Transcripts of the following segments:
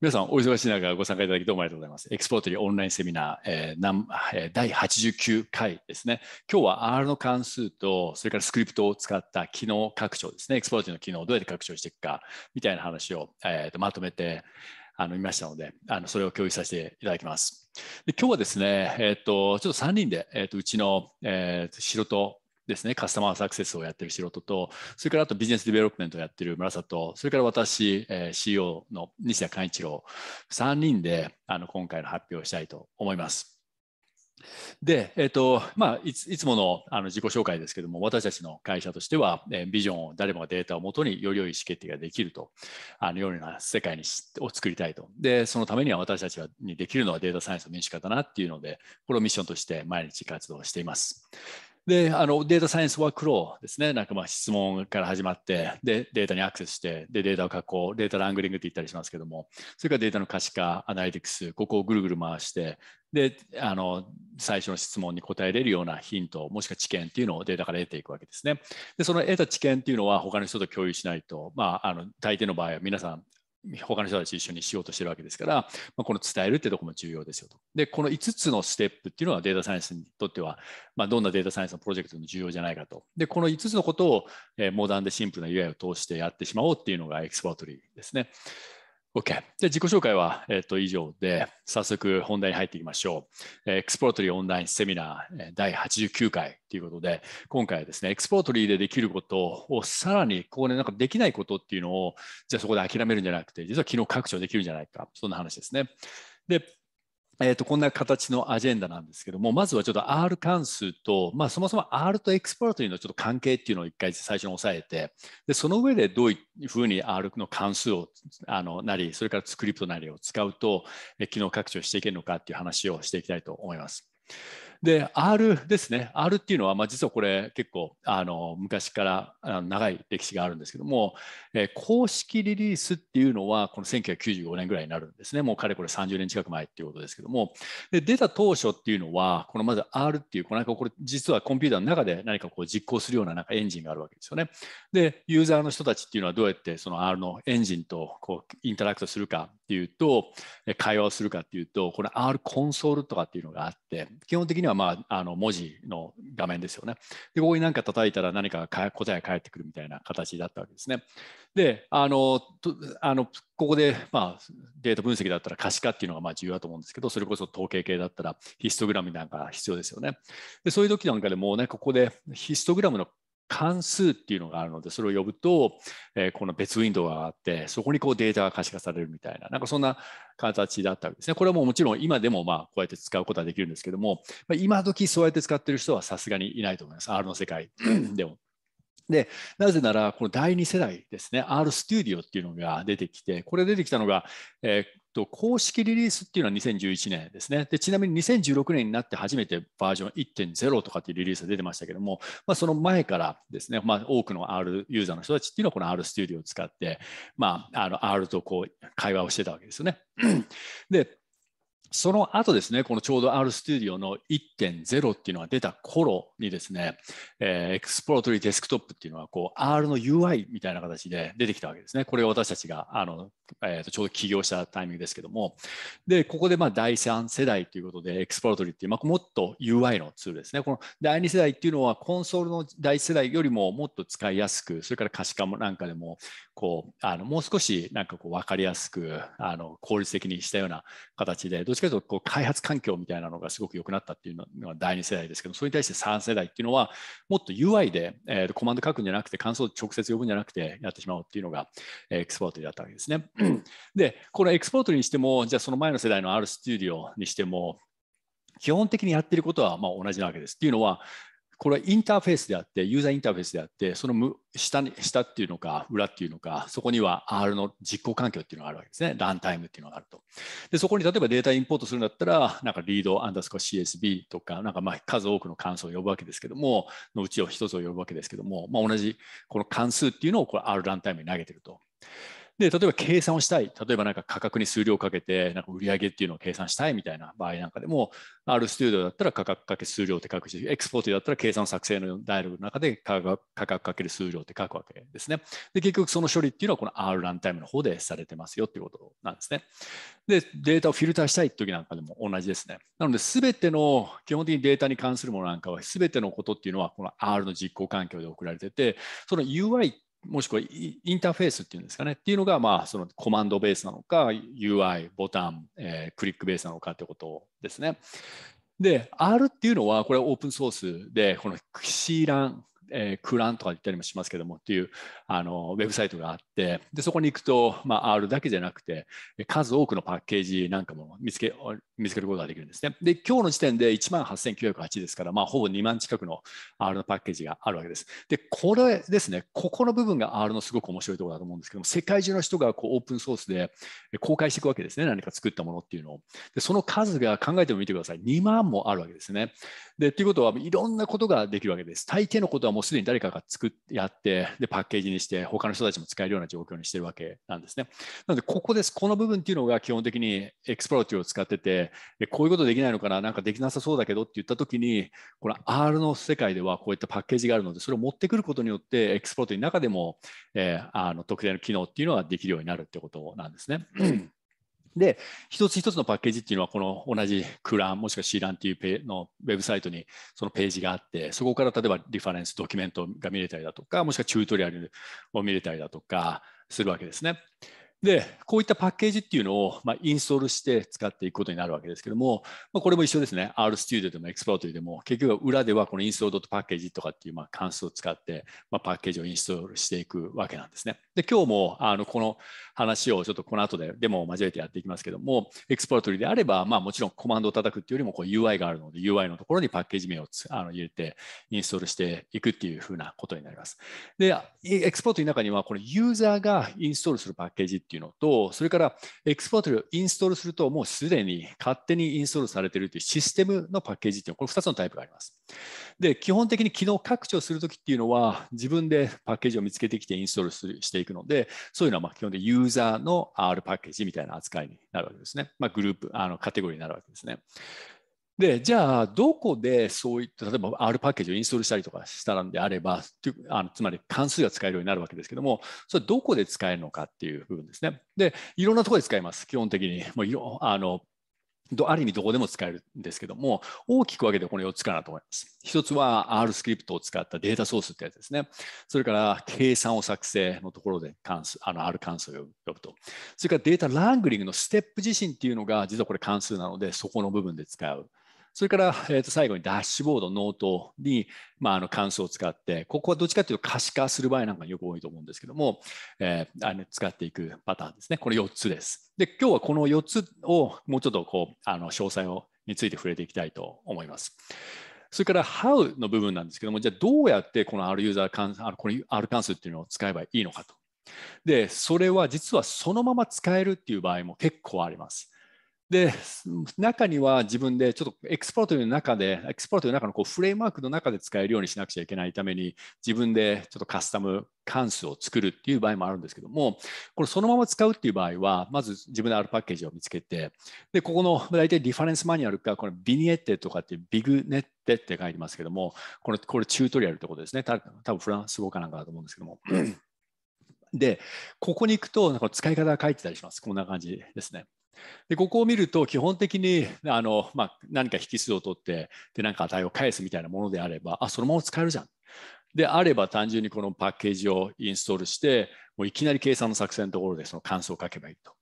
皆さん、お忙しい中、ご参加いただきどうもありがとうございます。エクスポートリーオンラインセミナー、え第89回ですね。今日は R の関数と、それからスクリプトを使った機能拡張ですね。エクスポートリーの機能をどうやって拡張していくか、みたいな話を、えーと、まとめてあの見ましたのであの、それを共有させていただきます。で今日はですね、えーと、ちょっと3人で、えーと、とうちの、えーと、素人ですね、カスタマーサクセスをやってる素人と、それからあとビジネスディベロップメントをやってる村里、それから私、えー、CEO の西田寛一郎、3人であの今回の発表をしたいと思います。で、えーとまあ、いついつものあの自己紹介ですけども私たちの会社としては、えビジョンを誰もがデータをもとにより良い意思決定ができるとあのような世界にを作りたいとでそのためには私たちにできるのはデータサイエンスの民主化だなっていうのでこれをミッションとして毎日活動していますであのデータサイエンスワークローですねなんかまあ質問から始まってでデータにアクセスしてでデータを加工データラングリングって言ったりしますけどもそれからデータの可視化アナリティクスここをぐるぐる回してであの最初の質問に答えれるようなヒントもしくは知見っていうのをデータから得ていくわけですね。でその得た知見っていうのは他の人と共有しないと、まあ、あの大抵の場合は皆さん他の人たち一緒にしようとしてるわけですから、まあ、この伝えるってとこも重要ですよと。で、この5つのステップっていうのはデータサイエンスにとっては、まあ、どんなデータサイエンスのプロジェクトも重要じゃないかと。で、この5つのことを、えー、モダンでシンプルな UI を通してやってしまおうっていうのがエクスパートリーですね。OK。じゃ自己紹介は、えっと、以上で、早速本題に入っていきましょう。エクスポートリーオンラインセミナー第89回ということで、今回はですね、エクスポートリーでできることをさらに、ここでなんかできないことっていうのを、じゃあそこで諦めるんじゃなくて、実は機能拡張できるんじゃないか、そんな話ですね。で、えー、とこんな形のアジェンダなんですけども、まずはちょっと R 関数と、まあ、そもそも R とエクスパートリーのちょっと関係っていうのを一回最初に押さえて、でその上でどういうふうに R の関数をあのなり、それからスクリプトなりを使うと、機能拡張していけるのかっていう話をしていきたいと思います。で R ですね R っていうのは、まあ、実はこれ結構あの昔からあの長い歴史があるんですけども、えー、公式リリースっていうのはこの1995年ぐらいになるんですねもうかれこれ30年近く前っていうことですけどもで出た当初っていうのはこのまず R っていうこのこれ実はコンピューターの中で何かこう実行するようななんかエンジンがあるわけですよねでユーザーの人たちっていうのはどうやってその R のエンジンとこうインタラクトするかっていうと会話をするかっていうとこの R コンソールとかっていうのがあって基本的にはは、まあ、あの文字の画面ですよね。で、ここに何か叩いたら何かか答えが返ってくるみたいな形だったわけですね。で、あの、とあのここで、まあ、データ分析だったら可視化っていうのがまあ重要だと思うんですけど、それこそ統計系だったらヒストグラムなんか必要ですよね。で、そういう時なんかでもうね、ここでヒストグラムの関数っていうのがあるので、それを呼ぶと、えー、この別ウィンドウがあって、そこにこうデータが可視化されるみたいな、なんかそんな形だったわけですね。これはもうもちろん今でもまあこうやって使うことはできるんですけども、まあ、今時そうやって使ってる人はさすがにいないと思います。R の世界 でも。で、なぜなら、この第2世代ですね、RStudio っていうのが出てきて、これ出てきたのが、えーと、公式リリースっていうのは2011年ですね。で、ちなみに2016年になって初めてバージョン1.0とかっていうリリースが出てましたけども、まあ、その前からですね、まあ、多くの R ユーザーの人たちっていうのはこの R s t u d i o を使って、まあ、あの R とこう会話をしてたわけですよね。で、その後ですね、このちょうど RStudio の1.0っていうのが出た頃にですね、えエクスプロートリーデスクトップっていうのはこう R の UI みたいな形で出てきたわけですね。これ私たちがあの、えー、とちょうど起業したタイミングですけども、で、ここでまあ第3世代ということで、エクスプロートリーっていう、まあ、もっと UI のツールですね。この第2世代っていうのはコンソールの第1世代よりももっと使いやすく、それから可視化もなんかでも、こう、あのもう少しなんかこう分かりやすく、あの効率的にしたような形で、どちかというとこう開発環境みたいなのがすごく良くなったっていうのが第2世代ですけどそれに対して3世代っていうのはもっと UI で、えー、コマンド書くんじゃなくて感想を直接呼ぶんじゃなくてやってしまうっていうのがエクスポートだったわけですね。でこのエクスポートにしてもじゃあその前の世代の RStudio にしても基本的にやってることはま同じなわけです。っていうのはこれはインターフェースであってユーザーインターフェースであってその下に下っていうのか裏っていうのかそこには R の実行環境っていうのがあるわけですねランタイムっていうのがあるとでそこに例えばデータインポートするんだったらなんかリードアンダースコア CSV とかなんかまあ数多くの関数を呼ぶわけですけどものうちを1つを呼ぶわけですけども、まあ、同じこの関数っていうのをこれ R ランタイムに投げてるとで、例えば計算をしたい。例えばなんか価格に数量をかけて、なんか売り上げっていうのを計算したいみたいな場合なんかでも、R Studio だったら価格かけ数量って書くし、エクスポートだったら計算作成のダイログの中で価格かける数量って書くわけですね。で、結局その処理っていうのはこの R ランタイムの方でされてますよっていうことなんですね。で、データをフィルターしたい時なんかでも同じですね。なので、全ての、基本的にデータに関するものなんかは、全てのことっていうのはこの R の実行環境で送られてて、その UI っもしくはインターフェースっていうんですかねっていうのが、まあ、そのコマンドベースなのか UI ボタン、えー、クリックベースなのかってことですね。で R っていうのはこれオープンソースでこのシーランえー、クランとか言ったりもしますけどもっていうあのウェブサイトがあってでそこに行くと、まあ、R だけじゃなくて数多くのパッケージなんかも見つけ見つけることができるんですね。で、今日の時点で1万8908ですから、まあ、ほぼ2万近くの R のパッケージがあるわけです。で、これですね、ここの部分が R のすごく面白いところだと思うんですけども、世界中の人がこうオープンソースで公開していくわけですね、何か作ったものっていうのを。で、その数が考えても見てください。2万もあるわけですね。で、ということはいろんなことができるわけです。大抵のことはもうすでに誰かが作ってやって、で、パッケージにして、他の人たちも使えるような状況にしてるわけなんですね。なので、ここです。この部分っていうのが基本的にエクスプローティを使ってて、でこういうことできないのかななんかできなさそうだけどって言った時にこの R の世界ではこういったパッケージがあるのでそれを持ってくることによってエクスポートの中でも、えー、あの特定の機能っていうのはできるようになるってことなんですね。で、一つ一つのパッケージっていうのは、この同じクラン、もしくはシーランっていうペのウェブサイトにそのページがあって、そこから例えばリファレンス、ドキュメントが見れたりだとか、もしくはチュートリアルを見れたりだとかするわけですね。でこういったパッケージっていうのを、まあ、インストールして使っていくことになるわけですけども、まあ、これも一緒ですね RStudio でも Exploit でも結局裏ではこのインストールパッケージとかっていうまあ関数を使って、まあ、パッケージをインストールしていくわけなんですね。で今日もあのこの話をちょっとこの後でデモを交えてやっていきますけども Exploit であれば、まあ、もちろんコマンドを叩くっていうよりもこう UI があるので UI のところにパッケージ名をあの入れてインストールしていくっていうふうなことになります。で Exploit の中にはこのユーザーがインストールするパッケージっていうのと、それからエクスポートをインストールすると、もうすでに勝手にインストールされているというシステムのパッケージっていうのは、これ2つのタイプがあります。で、基本的に機能拡張するときっていうのは、自分でパッケージを見つけてきてインストールしていくので、そういうのはま基本的にユーザーの R パッケージみたいな扱いになるわけですね。まあ、グループ、あのカテゴリーになるわけですね。で、じゃあ、どこでそういった、例えば R パッケージをインストールしたりとかしたんであれば、あのつまり関数が使えるようになるわけですけども、それどこで使えるのかっていう部分ですね。で、いろんなところで使えます、基本的に。もういろあのある意味どこでも使えるんですけども、大きく分けてこの4つかなと思います。1つは R スクリプトを使ったデータソースってやつですね。それから計算を作成のところで関数、あの R 関数を呼ぶと。それからデータラングリングのステップ自身っていうのが実はこれ関数なので、そこの部分で使う。それから、えー、と最後にダッシュボード、ノートに、まあ、あの関数を使って、ここはどっちかというと可視化する場合なんかよく多いと思うんですけども、えー、あの使っていくパターンですね。この4つです。で、今日はこの4つをもうちょっとこうあの詳細をについて触れていきたいと思います。それから How の部分なんですけども、じゃあどうやってこの R ユーザー関この R 関数っていうのを使えばいいのかと。で、それは実はそのまま使えるっていう場合も結構あります。で、中には自分でちょっとエクスポートの中で、エクスポートの中のこうフレームワークの中で使えるようにしなくちゃいけないために、自分でちょっとカスタム関数を作るっていう場合もあるんですけども、これそのまま使うっていう場合は、まず自分であるパッケージを見つけて、で、ここの大体リファレンスマニュアルか、このビニエッテとかってビグネッテって書いてますけども、これ、これチュートリアルってことですね。た多分フランス語かなんかだと思うんですけども。で、ここに行くと、なんか使い方が書いてたりします。こんな感じですね。でここを見ると基本的にあの、まあ、何か引数を取ってで何か値を返すみたいなものであればあそのまま使えるじゃん。であれば単純にこのパッケージをインストールしてもういきなり計算の作戦のところでその関数を書けばいいと。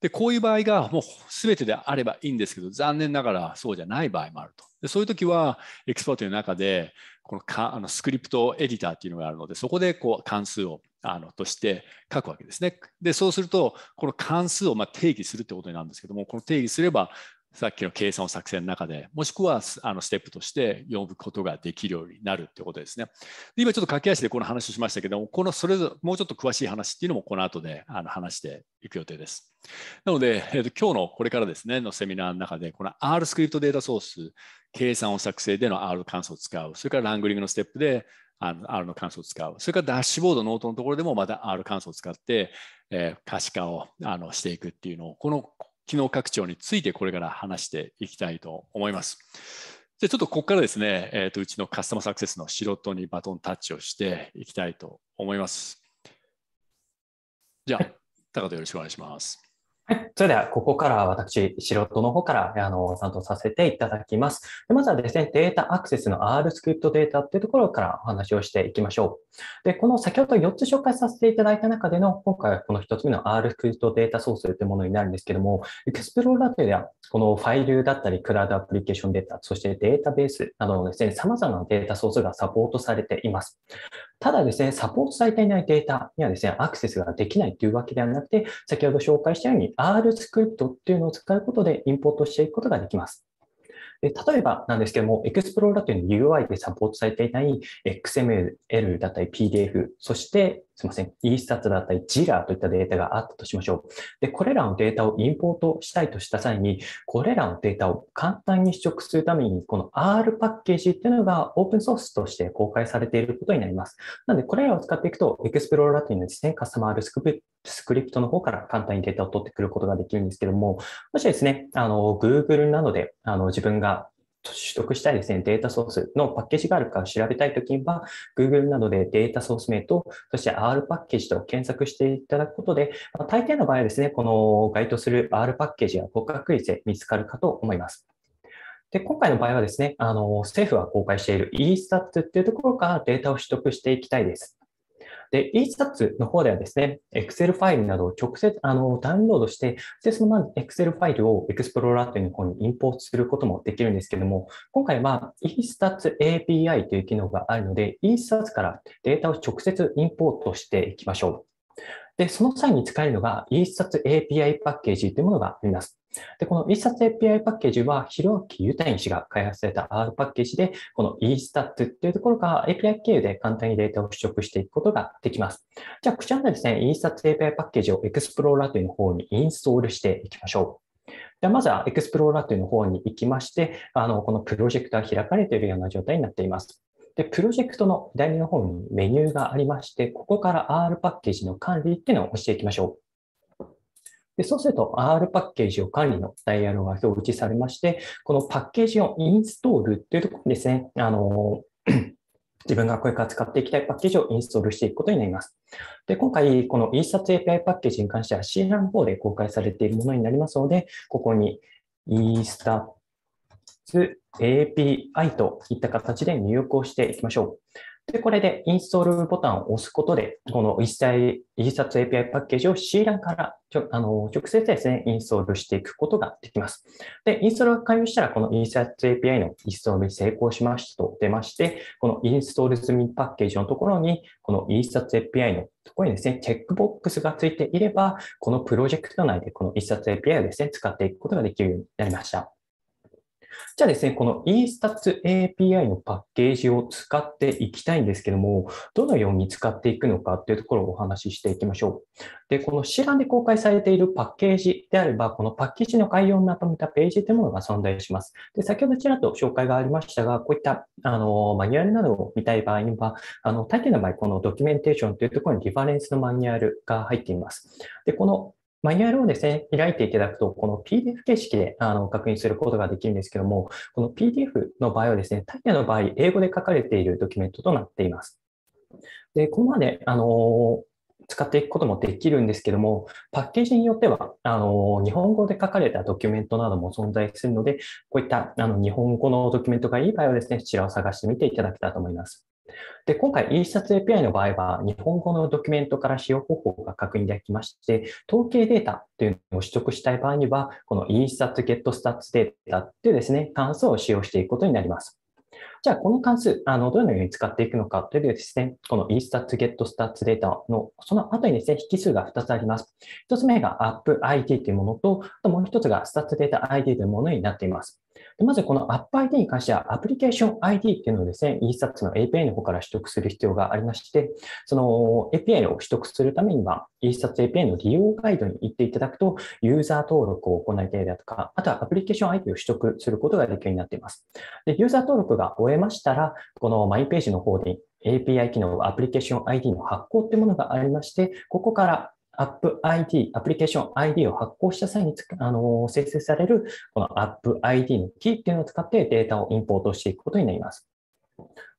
でこういう場合がもう全てであればいいんですけど残念ながらそうじゃない場合もあると。でそういう時はエクスパートの中でこのかあのスクリプトエディターっていうのがあるのでそこでこう関数をあのとして書くわけですね。でそうするとこの関数をま定義するってことになるんですけどもこの定義すればさっきの計算を作成の中で、もしくはあのステップとして読むことができるようになるってことですね。今ちょっと駆け足でこの話をしましたけども、このそれぞれもうちょっと詳しい話っていうのもこの後であの話していく予定です。なので、えー、と今日のこれからですね、のセミナーの中で、この R スクリプトデータソース、計算を作成での R 関数を使う、それからラングリングのステップであの R の関数を使う、それからダッシュボード、ノートのところでもまた R 関数を使って、え可視化をあのしていくっていうのを、この機能拡張についてこれから話していきたいと思います。でちょっとここからですね、えーと、うちのカスタマーサクセスの素人にバトンタッチをしていきたいと思います。じゃあ、高田よろしくお願いします。はい。それでは、ここからは私、素人の方から、あの、担当させていただきます。でまずはですね、データアクセスの R スクリプトデータっていうところからお話をしていきましょう。で、この先ほど4つ紹介させていただいた中での、今回はこの1つ目の R スクリプトデータソースというものになるんですけども、エクスプローラーというでは、このファイルだったり、クラウドアプリケーションデータ、そしてデータベースなどのですね、様々なデータソースがサポートされています。ただですね、サポートされていないデータにはですね、アクセスができないというわけではなくて、先ほど紹介したように R スクリプトっていうのを使うことでインポートしていくことができます。で例えばなんですけども、エクスプローラーというの UI でサポートされていない XML だったり PDF、そしてすみません、e s t a t だったりジラーといったデータがあったとしましょう。で、これらのデータをインポートしたいとした際に、これらのデータを簡単に取得するために、この R パッケージっていうのがオープンソースとして公開されていることになります。なので、これらを使っていくと、エクスプローラーというのはですね、カスタマールスクリプトの方から簡単にデータを取ってくることができるんですけども、もしですね、あの、Google などで、あの、自分が取得したいですね、データソースのパッケージがあるか調べたいときは、Google などでデータソース名と、そして R パッケージと検索していただくことで、まあ、大抵の場合はですね、この該当する R パッケージが高確率で見つかるかと思います。で、今回の場合はですね、あの、政府が公開している e スタッツっていうところからデータを取得していきたいです。で、ESATS の方ではですね、Excel ファイルなどを直接あのダウンロードして、で、そのまま Excel ファイルを Explorer という方にインポートすることもできるんですけども、今回は ESATS API という機能があるので、ESATS からデータを直接インポートしていきましょう。で、その際に使えるのが e 冊 API パッケージというものがあります。で、この e 冊 API パッケージは、広ろユタゆた氏が開発された R パッケージで、この e スタッツっていうところから API 経由で簡単にデータを取得していくことができます。じゃあ、こちらのですね、e スタッツ API パッケージをエクスプローラーというの方にインストールしていきましょう。ではまずはエクスプローラーというの方に行きまして、あのこのプロジェクトが開かれているような状態になっています。で、プロジェクトの左の方にメニューがありまして、ここから R パッケージの管理っていうのを押していきましょう。でそうすると R パッケージを管理のダイヤグが表示されまして、このパッケージをインストールっていうところにですね、あの、自分がこれから使っていきたいパッケージをインストールしていくことになります。で、今回、この e 刷 API パッケージに関しては C 欄ン方で公開されているものになりますので、ここに e スタ API といった形で入力をしていきましょう。で、これでインストールボタンを押すことで、この一切、一冊 API パッケージを C 欄からちょあの直接ですね、インストールしていくことができます。で、インストールが完了したら、この一冊 API のインストールに成功しましたと出まして、このインストール済みパッケージのところに、この一冊 API のところにですね、チェックボックスがついていれば、このプロジェクト内でこの一冊 API をですね、使っていくことができるようになりました。じゃあですね、この eStats API のパッケージを使っていきたいんですけども、どのように使っていくのかっていうところをお話ししていきましょう。で、この一覧で公開されているパッケージであれば、このパッケージの概要をまとめたページというものが存在します。で、先ほどちらっと紹介がありましたが、こういった、あの、マニュアルなどを見たい場合には、あの、大抵の場合、このドキュメンテーションというところにリファレンスのマニュアルが入っています。で、このマニュアルをですね、開いていただくと、この PDF 形式であの確認することができるんですけども、この PDF の場合はですね、タイヤの場合、英語で書かれているドキュメントとなっています。で、ここまで、あの使っていくこともできるんですけども、パッケージによっては、あの、日本語で書かれたドキュメントなども存在するので、こういった、あの、日本語のドキュメントがいい場合はですね、こちらを探してみていただけたらと思います。で今回 eStats API の場合は日本語のドキュメントから使用方法が確認できまして統計データというのを取得したい場合にはこの eStats GetStats データというですね関数を使用していくことになります。じゃあこの関数あのどのように使っていくのかというとですねこの eStats GetStats データのその後にですね引数が2つあります。1つ目が AppID というものともう1つが Stats Data ID というものになっています。でまずこの AppID に関しては、アプリケーション ID っていうのをですね、一冊の API の方から取得する必要がありまして、その API を取得するためには、印刷 API の利用ガイドに行っていただくと、ユーザー登録を行いたいだとか、あとはアプリケーション ID を取得することができるようになっています。で、ユーザー登録が終えましたら、このマイページの方に API 機能、アプリケーション ID の発行っていうものがありまして、ここからアップ i d アプリケーション ID を発行した際にあの生成されるこのアップ i d のキーっていうのを使ってデータをインポートしていくことになります。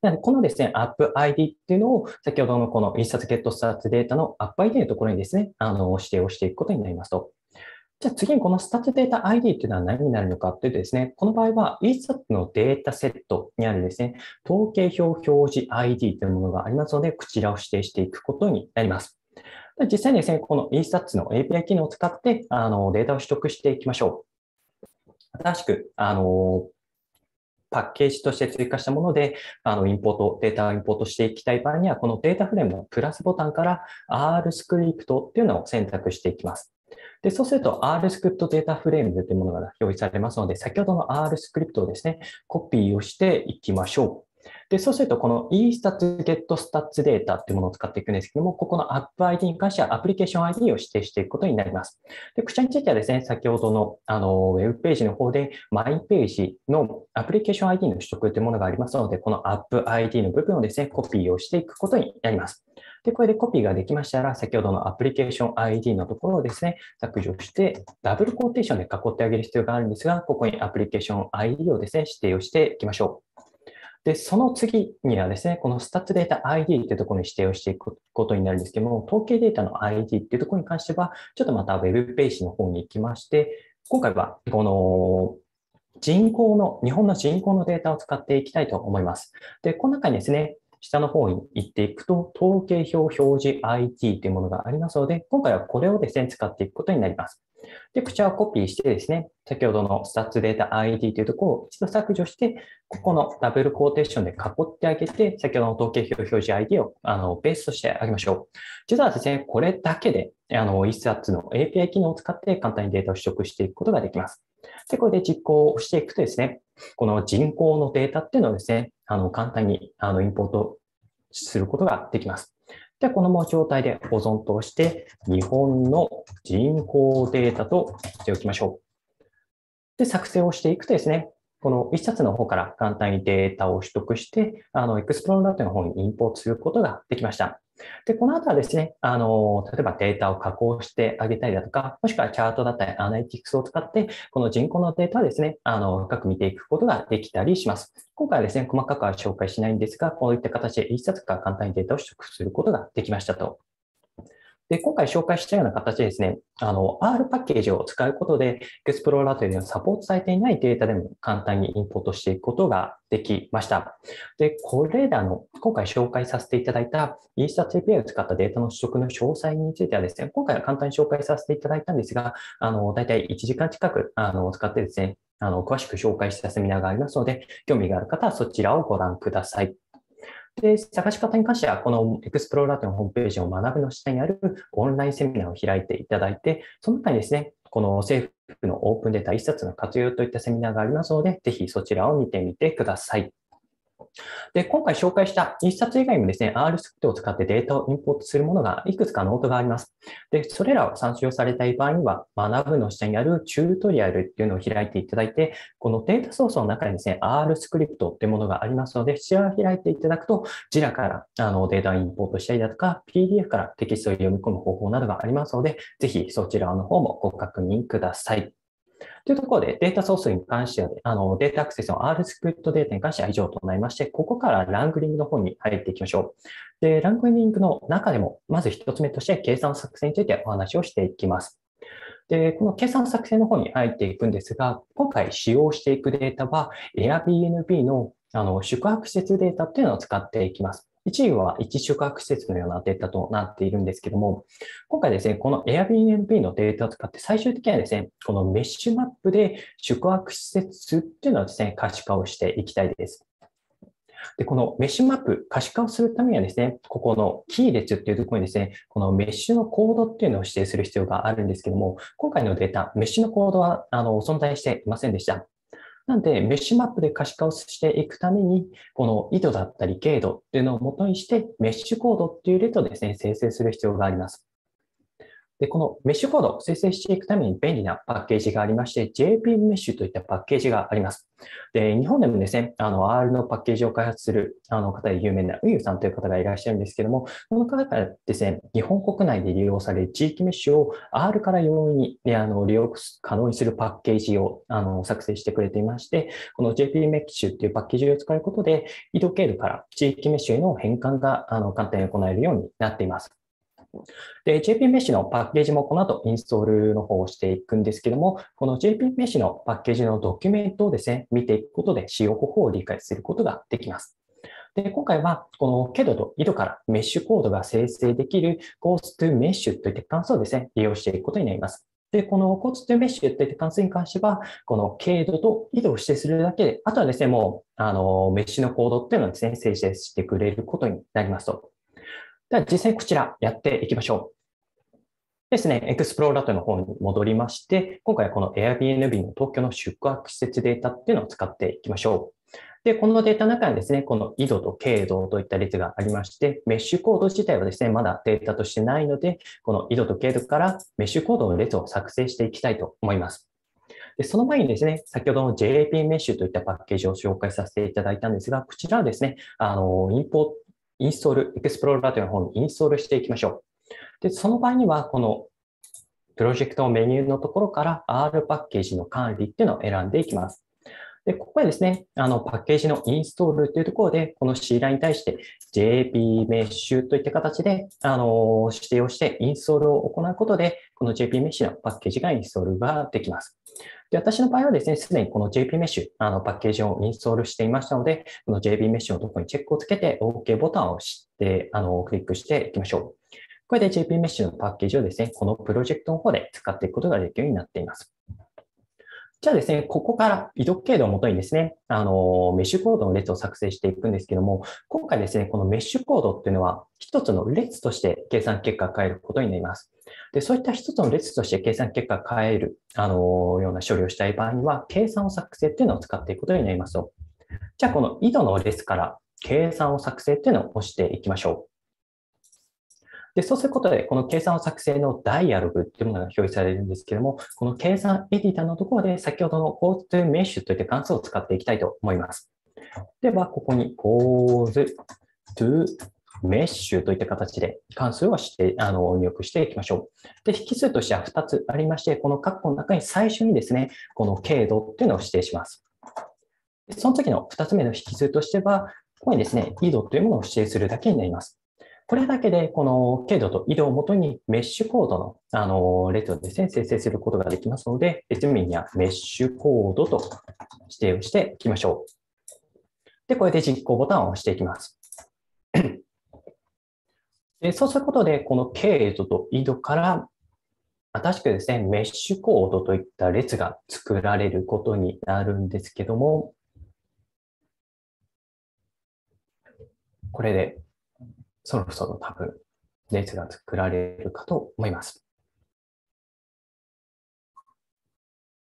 なので、このですね、アップ i d っていうのを、先ほどのこの一冊ゲットスタッツデータのアップ i d のところにですね、あの指定をしていくことになりますと。じゃあ次にこのスタッツデータ ID っていうのは何になるのかというとですね、この場合は ESAT のデータセットにあるですね、統計表表示 ID というものがありますので、こちらを指定していくことになります。実際にですね、この eStats の API 機能を使って、あの、データを取得していきましょう。新しく、あの、パッケージとして追加したもので、あの、インポート、データをインポートしていきたい場合には、このデータフレームのプラスボタンから R スクリプトっていうのを選択していきます。で、そうすると R スクリプトデータフレームというものが表示されますので、先ほどの R スクリプトをですね、コピーをしていきましょう。で、そうすると、この eStats GetStats データっていうものを使っていくんですけども、ここの AppID に関してはアプリケーション ID を指定していくことになります。で、こちらについてはですね、先ほどのあのウェブページの方で、マイページのアプリケーション ID の取得というものがありますので、この AppID の部分をですね、コピーをしていくことになります。で、これでコピーができましたら、先ほどのアプリケーション ID のところをですね、削除して、ダブルコーテーションで囲ってあげる必要があるんですが、ここにアプリケーション ID をですね、指定をしていきましょう。で、その次にはですね、このスタッツデータ ID っていうところに指定をしていくことになるんですけども、統計データの ID っていうところに関しては、ちょっとまた Web ページの方に行きまして、今回はこの人口の、日本の人口のデータを使っていきたいと思います。で、この中にですね、下の方に行っていくと、統計表表示 IT というものがありますので、今回はこれをですね、使っていくことになります。で、こちらをコピーしてですね、先ほどのスタッツデータ ID というところを一度削除して、ここのダブルコーテーションで囲ってあげて、先ほどの統計表表示 ID をあのベースとしてあげましょう。実はですね、これだけで、あの、一冊の API 機能を使って簡単にデータを取得していくことができます。で、これで実行をしていくとですね、この人口のデータっていうのをですね、あの、簡単に、あの、インポートすることができます。ゃあ、このまま状態で保存として、日本の人口データとしておきましょう。で、作成をしていくとですね、この1冊の方から簡単にデータを取得して、あの、エクスプローラーというの方にインポートすることができました。で、この後はですね、あの、例えばデータを加工してあげたりだとか、もしくはチャートだったりアナリティクスを使って、この人口のデータをですね、あの、深く見ていくことができたりします。今回はですね、細かくは紹介しないんですが、こういった形で一冊か簡単にデータを取得することができましたと。で、今回紹介したような形でですね、あの、R パッケージを使うことで、エクスプローラーというのはサポートされていないデータでも簡単にインポートしていくことができました。で、これらの、今回紹介させていただいた e s t a t API を使ったデータの取得の詳細についてはですね、今回は簡単に紹介させていただいたんですが、あの、大体1時間近く、あの、使ってですね、あの、詳しく紹介したセミナーがありますので、興味がある方はそちらをご覧ください。で、探し方に関しては、このエクスプローラーというホームページを学ぶの下にあるオンラインセミナーを開いていただいて、その他にですね、この政府のオープンデータ一冊の活用といったセミナーがありますので、ぜひそちらを見てみてください。で、今回紹介した1冊以外にもですね、R スクリプトを使ってデータをインポートするものがいくつかノートがあります。で、それらを参照されたい場合には、学ぶの下にあるチュートリアルっていうのを開いていただいて、このデータソースの中にですね、R スクリプトっていうものがありますので、そちらを開いていただくと、JIRA からあのデータをインポートしたりだとか、PDF からテキストを読み込む方法などがありますので、ぜひそちらの方もご確認ください。というところで、データソースに関しては、あのデータアクセスの R スクリプトデータに関しては以上となりまして、ここからラングリングの方に入っていきましょう。で、ラングリングの中でも、まず1つ目として、計算作成についてお話をしていきます。で、この計算作成の方に入っていくんですが、今回使用していくデータは Airbnb のあの宿泊施設データっていうのを使っていきます。1位は1宿泊施設のようなデータとなっているんですけども、今回ですね、この Airbnb のデータを使って最終的にはですね、このメッシュマップで宿泊施設っていうのはですね、可視化をしていきたいです。で、このメッシュマップ、可視化をするためにはですね、ここのキー列っていうところにですね、このメッシュのコードっていうのを指定する必要があるんですけども、今回のデータ、メッシュのコードはあの存在していませんでした。なんで、メッシュマップで可視化をしていくために、この緯度だったり経度っていうのを元にして、メッシュコードっていう例とですね、生成する必要があります。で、このメッシュコードを生成していくために便利なパッケージがありまして、JP メッシュといったパッケージがあります。で、日本でもですね、あの、R のパッケージを開発するあの方で有名なウユさんという方がいらっしゃるんですけども、この方からですね、日本国内で利用される地域メッシュを R から容易に、あの利用可能にするパッケージをあの作成してくれていまして、この JP メッシュっていうパッケージを使うことで、移動経路から地域メッシュへの変換があの簡単に行えるようになっています。で、JP メッシュのパッケージもこの後インストールの方をしていくんですけども、この JP メッシュのパッケージのドキュメントをですね、見ていくことで使用方法を理解することができます。で、今回は、この CAD と井戸からメッシュコードが生成できる GoToMesh といった関数をですね、利用していくことになります。で、この GoToMesh といった関数に関しては、この CAD と井戸を指定するだけで、あとはですね、もう、あの、メッシュのコードっていうのをですね、生成してくれることになりますと。では実際こちらやっていきましょう。ですね、エクスプローラーの方に戻りまして、今回はこの Airbnb の東京の宿泊施設データっていうのを使っていきましょう。で、このデータの中にですね、この緯度と経度といった列がありまして、メッシュコード自体はですね、まだデータとしてないので、この緯度と経度からメッシュコードの列を作成していきたいと思います。でその前にですね、先ほどの JAP メッシュといったパッケージを紹介させていただいたんですが、こちらはですね、あの、インポーインストール、エクスプローラーという方にインストールしていきましょう。で、その場合には、このプロジェクトのメニューのところから R パッケージの管理っていうのを選んでいきます。で、ここでですね、あの、パッケージのインストールというところで、この C ラインに対して JP メッシュといった形で、あの、指定をしてインストールを行うことで、この JP メッシュのパッケージがインストールができます。で、私の場合はですね、すでにこの JP メッシュ、あのパッケージをインストールしていましたので、この JP メッシュのところにチェックをつけて OK ボタンを押して、あの、クリックしていきましょう。これで JP メッシュのパッケージをですね、このプロジェクトの方で使っていくことができるようになっています。じゃあですね、ここから移動経路をもとにですね、あの、メッシュコードの列を作成していくんですけども、今回ですね、このメッシュコードっていうのは、一つの列として計算結果を変えることになります。で、そういった一つの列として計算結果を変える、あのー、ような処理をしたい場合には、計算を作成っていうのを使っていくことになりますと。じゃあ、この井戸の列から計算を作成っていうのを押していきましょう。で、そうすることで、この計算を作成のダイアログっていうものが表示されるんですけども、この計算エディターのところで先ほどの g o トメッシュといった関数を使っていきたいと思います。では、ここに GoTo メッシュといった形で関数はして、あの、入力していきましょう。で、引数としては2つありまして、この括弧の中に最初にですね、この経度っていうのを指定します。その時の2つ目の引数としては、ここにですね、緯度というものを指定するだけになります。これだけで、この経度と緯度をもとにメッシュコードの、あの、列をですね、生成することができますので、別名にはメッシュコードと指定をしていきましょう。で、これで実行ボタンを押していきます。でそうすることで、この経度と緯度から新しくですね、メッシュコードといった列が作られることになるんですけども、これでそろそろ多分列が作られるかと思います。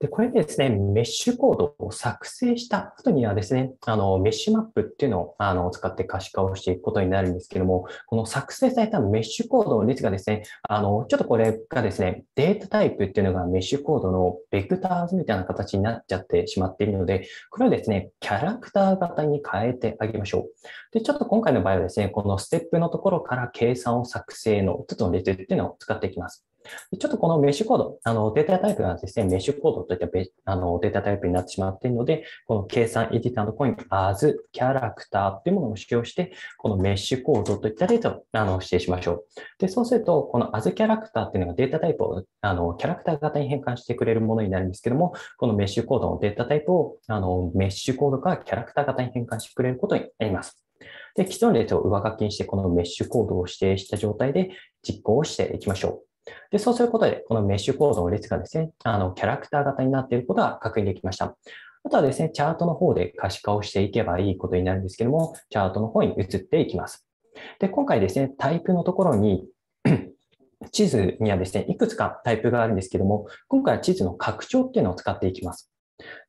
で、これでですね、メッシュコードを作成した後にはですね、あの、メッシュマップっていうのをあの使って可視化をしていくことになるんですけども、この作成されたメッシュコードの列がですね、あの、ちょっとこれがですね、データタイプっていうのがメッシュコードのベクターズみたいな形になっちゃってしまっているので、これをですね、キャラクター型に変えてあげましょう。で、ちょっと今回の場合はですね、このステップのところから計算を作成の5つの列っていうのを使っていきます。ちょっとこのメッシュコード、あのデータタイプがですね、メッシュコードといったあのデータタイプになってしまっているので、この計算エディターのコイン、a ズ、キャラクターというものを使用して、このメッシュコードといったデータをあの指定しましょう。で、そうすると、この as キャラクターっていうのがデータタイプをあのキャラクター型に変換してくれるものになるんですけども、このメッシュコードのデータタイプをあのメッシュコードからキャラクター型に変換してくれることになります。で、既存列を上書きにして、このメッシュコードを指定した状態で実行をしていきましょう。で、そうすることで、このメッシュ構造の列がですね、あの、キャラクター型になっていることが確認できました。あとはですね、チャートの方で可視化をしていけばいいことになるんですけども、チャートの方に移っていきます。で、今回ですね、タイプのところに 地図にはですね、いくつかタイプがあるんですけども、今回は地図の拡張っていうのを使っていきます。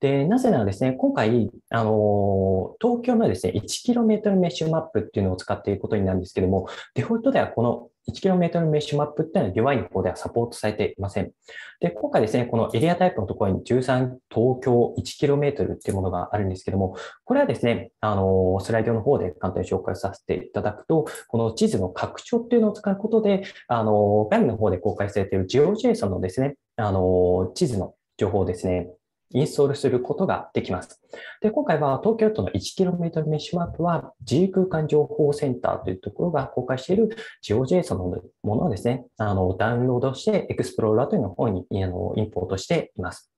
で、なぜならですね、今回、あの、東京のですね、1km メッシュマップっていうのを使っていくことになるんですけども、デフォルトではこの 1km メッシュマップっていうのは UI の方ではサポートされていません。で、今回ですね、このエリアタイプのところに13東京 1km っていうものがあるんですけども、これはですね、あの、スライドの方で簡単に紹介させていただくと、この地図の拡張っていうのを使うことで、あの、画面の方で公開されている GeoJSON のですね、あの、地図の情報ですね、インストールすることができます。で、今回は東京都の 1km メッシュマップは G 空間情報センターというところが公開している GeoJSON のものをですね、あの、ダウンロードしてエクスプローラーというの方にあのインポートしています。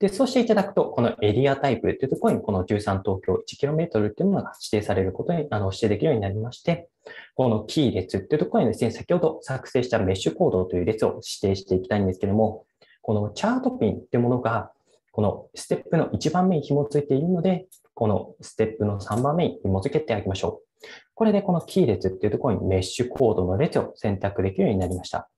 で、そうしていただくと、このエリアタイプというところに、この13東京 1km というものが指定されることに、あの、指定できるようになりまして、このキー列というところにですね、先ほど作成したメッシュコードという列を指定していきたいんですけども、このチャートピンというものが、このステップの1番目に紐付いているので、このステップの3番目に紐付けてあげましょう。これでこのキー列っていうところにメッシュコードの列を選択できるようになりました。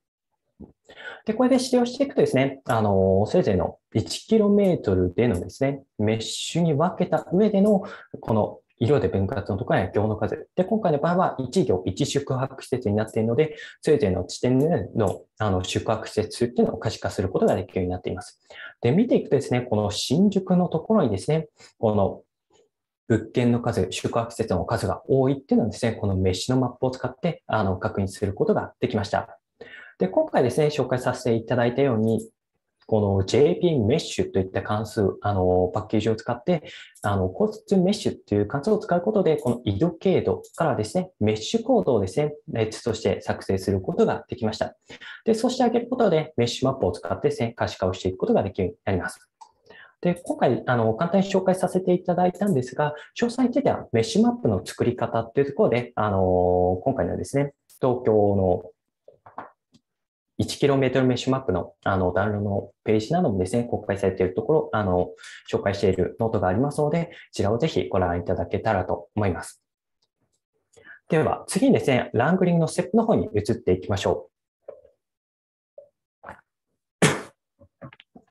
で、これで使用していくとですね、あの、せいぜいの 1km でのですね、メッシュに分けた上での、この医療で分割のところは行の数。で、今回の場合は1行1宿泊施設になっているので、それぞれの地点でのあの宿泊施設っていうのを可視化することができるようになっています。で、見ていくとですね、この新宿のところにですね、この物件の数、宿泊施設の数が多いっていうのはですね、このメッシュのマップを使ってあの確認することができました。で、今回ですね、紹介させていただいたように、この JP メッシュといった関数、あの、パッケージを使って、あの、コースメッシュっていう関数を使うことで、この緯度経度からですね、メッシュコードをですね、列として作成することができました。で、そうしてあげることで、メッシュマップを使ってですね、可視化をしていくことができるようになります。で、今回、あの、簡単に紹介させていただいたんですが、詳細については、メッシュマップの作り方っていうところで、あの、今回のですね、東京の 1km メッシュマップのあのダウンロードのページなどもですね、公開されているところ、あの、紹介しているノートがありますので、こちらをぜひご覧いただけたらと思います。では、次にですね、ラングリングのステップの方に移っていきましょう。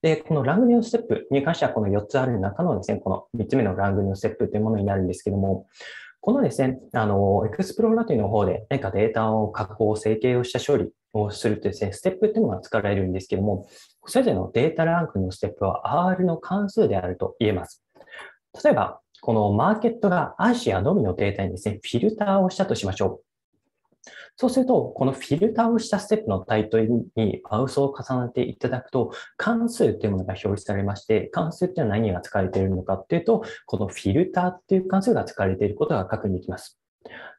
で、このラングリングステップに関しては、この4つある中のですね、この3つ目のラングリングステップというものになるんですけども、このですね、あの、エクスプローラというの方で何かデータを加工、整形をした処理をするとですね、ステップっていうのが使われるんですけども、それぞれのデータランクのステップは R の関数であると言えます。例えば、このマーケットがアシアのみのデータにですね、フィルターをしたとしましょう。そうすると、このフィルターをしたステップのタイトルにマウスを重ねていただくと、関数というものが表示されまして、関数っていうのは何が使われているのかっていうと、このフィルターっていう関数が使われていることが確認できます。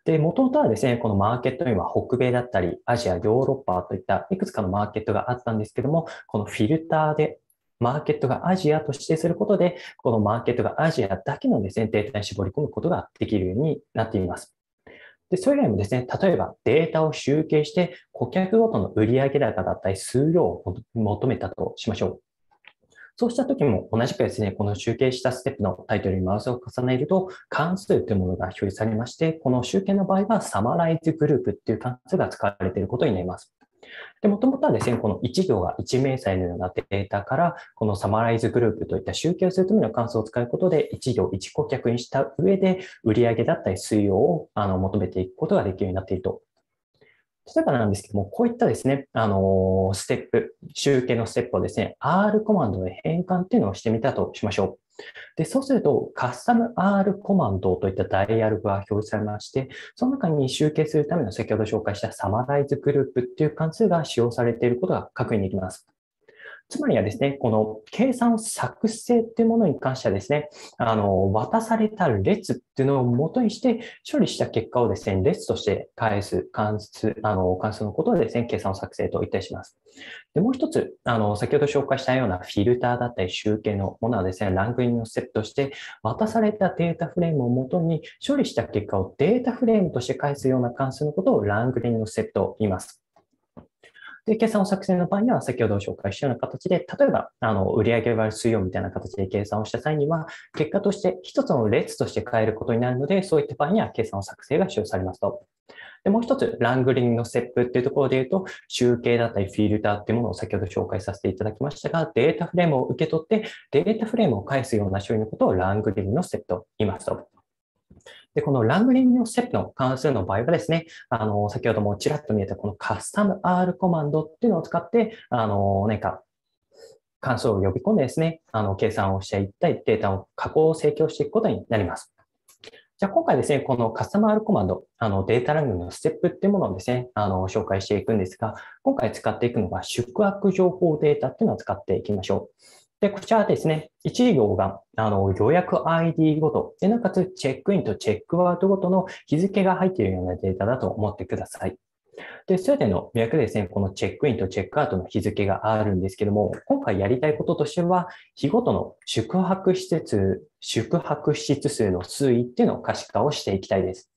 で、もとはですね、このマーケットには北米だったり、アジア、ヨーロッパといったいくつかのマーケットがあったんですけども、このフィルターでマーケットがアジアと指定することで、このマーケットがアジアだけのですね、データに絞り込むことができるようになっています。で、それ以外もですね、例えばデータを集計して、顧客ごとの売上高だったり数量を求めたとしましょう。そうした時も同じくですね、この集計したステップのタイトルにマウスを重ねると、関数というものが表示されまして、この集計の場合はサマライズグループっていう関数が使われていることになります。で、もともとはですね、この1行が1明細のようなデータから、このサマライズグループといった集計をするための関数を使うことで、1行1顧客にした上で、売上だったり水用をあの求めていくことができるようになっていると例えばなんですけども、こういったですね、あの、ステップ、集計のステップをですね、R コマンドで変換っていうのをしてみたとしましょう。で、そうすると、カスタム R コマンドといったダイアログが表示されまして、その中に集計するための先ほど紹介したサマライズグループっていう関数が使用されていることが確認できます。つまりはですね、この計算作成っていうものに関してはですね、あの、渡された列っていうのを元にして処理した結果をですね、列として返す関数、あの、関数のことをですね、計算を作成といたします。で、もう一つ、あの、先ほど紹介したようなフィルターだったり集計のものはですね、ランクインのステップとして、渡されたデータフレームを元に処理した結果をデータフレームとして返すような関数のことをラングリンのステップと言います。で、計算を作成の場合には、先ほど紹介したような形で、例えば、あの、売上割水曜みたいな形で計算をした際には、結果として一つの列として変えることになるので、そういった場合には計算を作成が使用されますと。で、もう一つ、ラングリングのステップっていうところで言うと、集計だったりフィルターっていうものを先ほど紹介させていただきましたが、データフレームを受け取って、データフレームを返すような処理のことをラングリングのステップと言いますと。で、このラングリングのステップの関数の場合はですね、あの、先ほどもちらっと見えたこのカスタム R コマンドっていうのを使って、あの、何か関数を呼び込んでですね、あの、計算をしていったり、データを加工、を提供していくことになります。じゃあ今回ですね、このカスタム R コマンド、あのデータラングのステップっていうものをですね、あの紹介していくんですが、今回使っていくのが宿泊情報データっていうのを使っていきましょう。で、こちらですね、1行が、あの、予約 ID ごと、で、なおかつ、チェックインとチェックアウトごとの日付が入っているようなデータだと思ってください。で、すべての脈ですね、このチェックインとチェックアウトの日付があるんですけども、今回やりたいこととしては、日ごとの宿泊施設、宿泊施設数の推移っていうのを可視化をしていきたいです。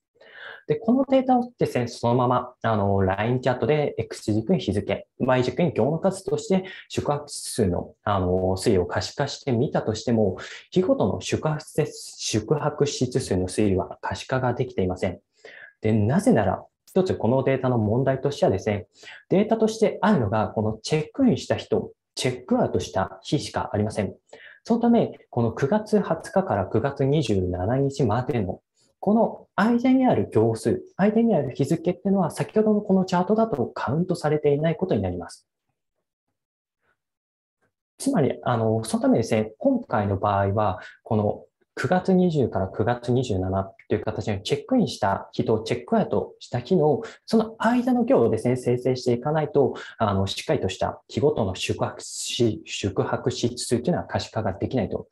で、このデータをですね、そのまま、あの、LINE チャットで X 軸に日付、Y 軸に業務数として宿泊数の、あの、推移を可視化してみたとしても、日ごとの宿泊宿泊指数の推移は可視化ができていません。で、なぜなら、一つこのデータの問題としてはですね、データとしてあるのが、このチェックインした人、チェックアウトした日しかありません。そのため、この9月20日から9月27日までのこの間にある行数、間にある日付っていうのは先ほどのこのチャートだとカウントされていないことになります。つまり、あの、そのためですね、今回の場合は、この9月20から9月27という形でチェックインした日とチェックアウトした日のその間の行をですね、生成していかないと、あの、しっかりとした日ごとの宿泊し、宿泊指数というのは可視化ができないと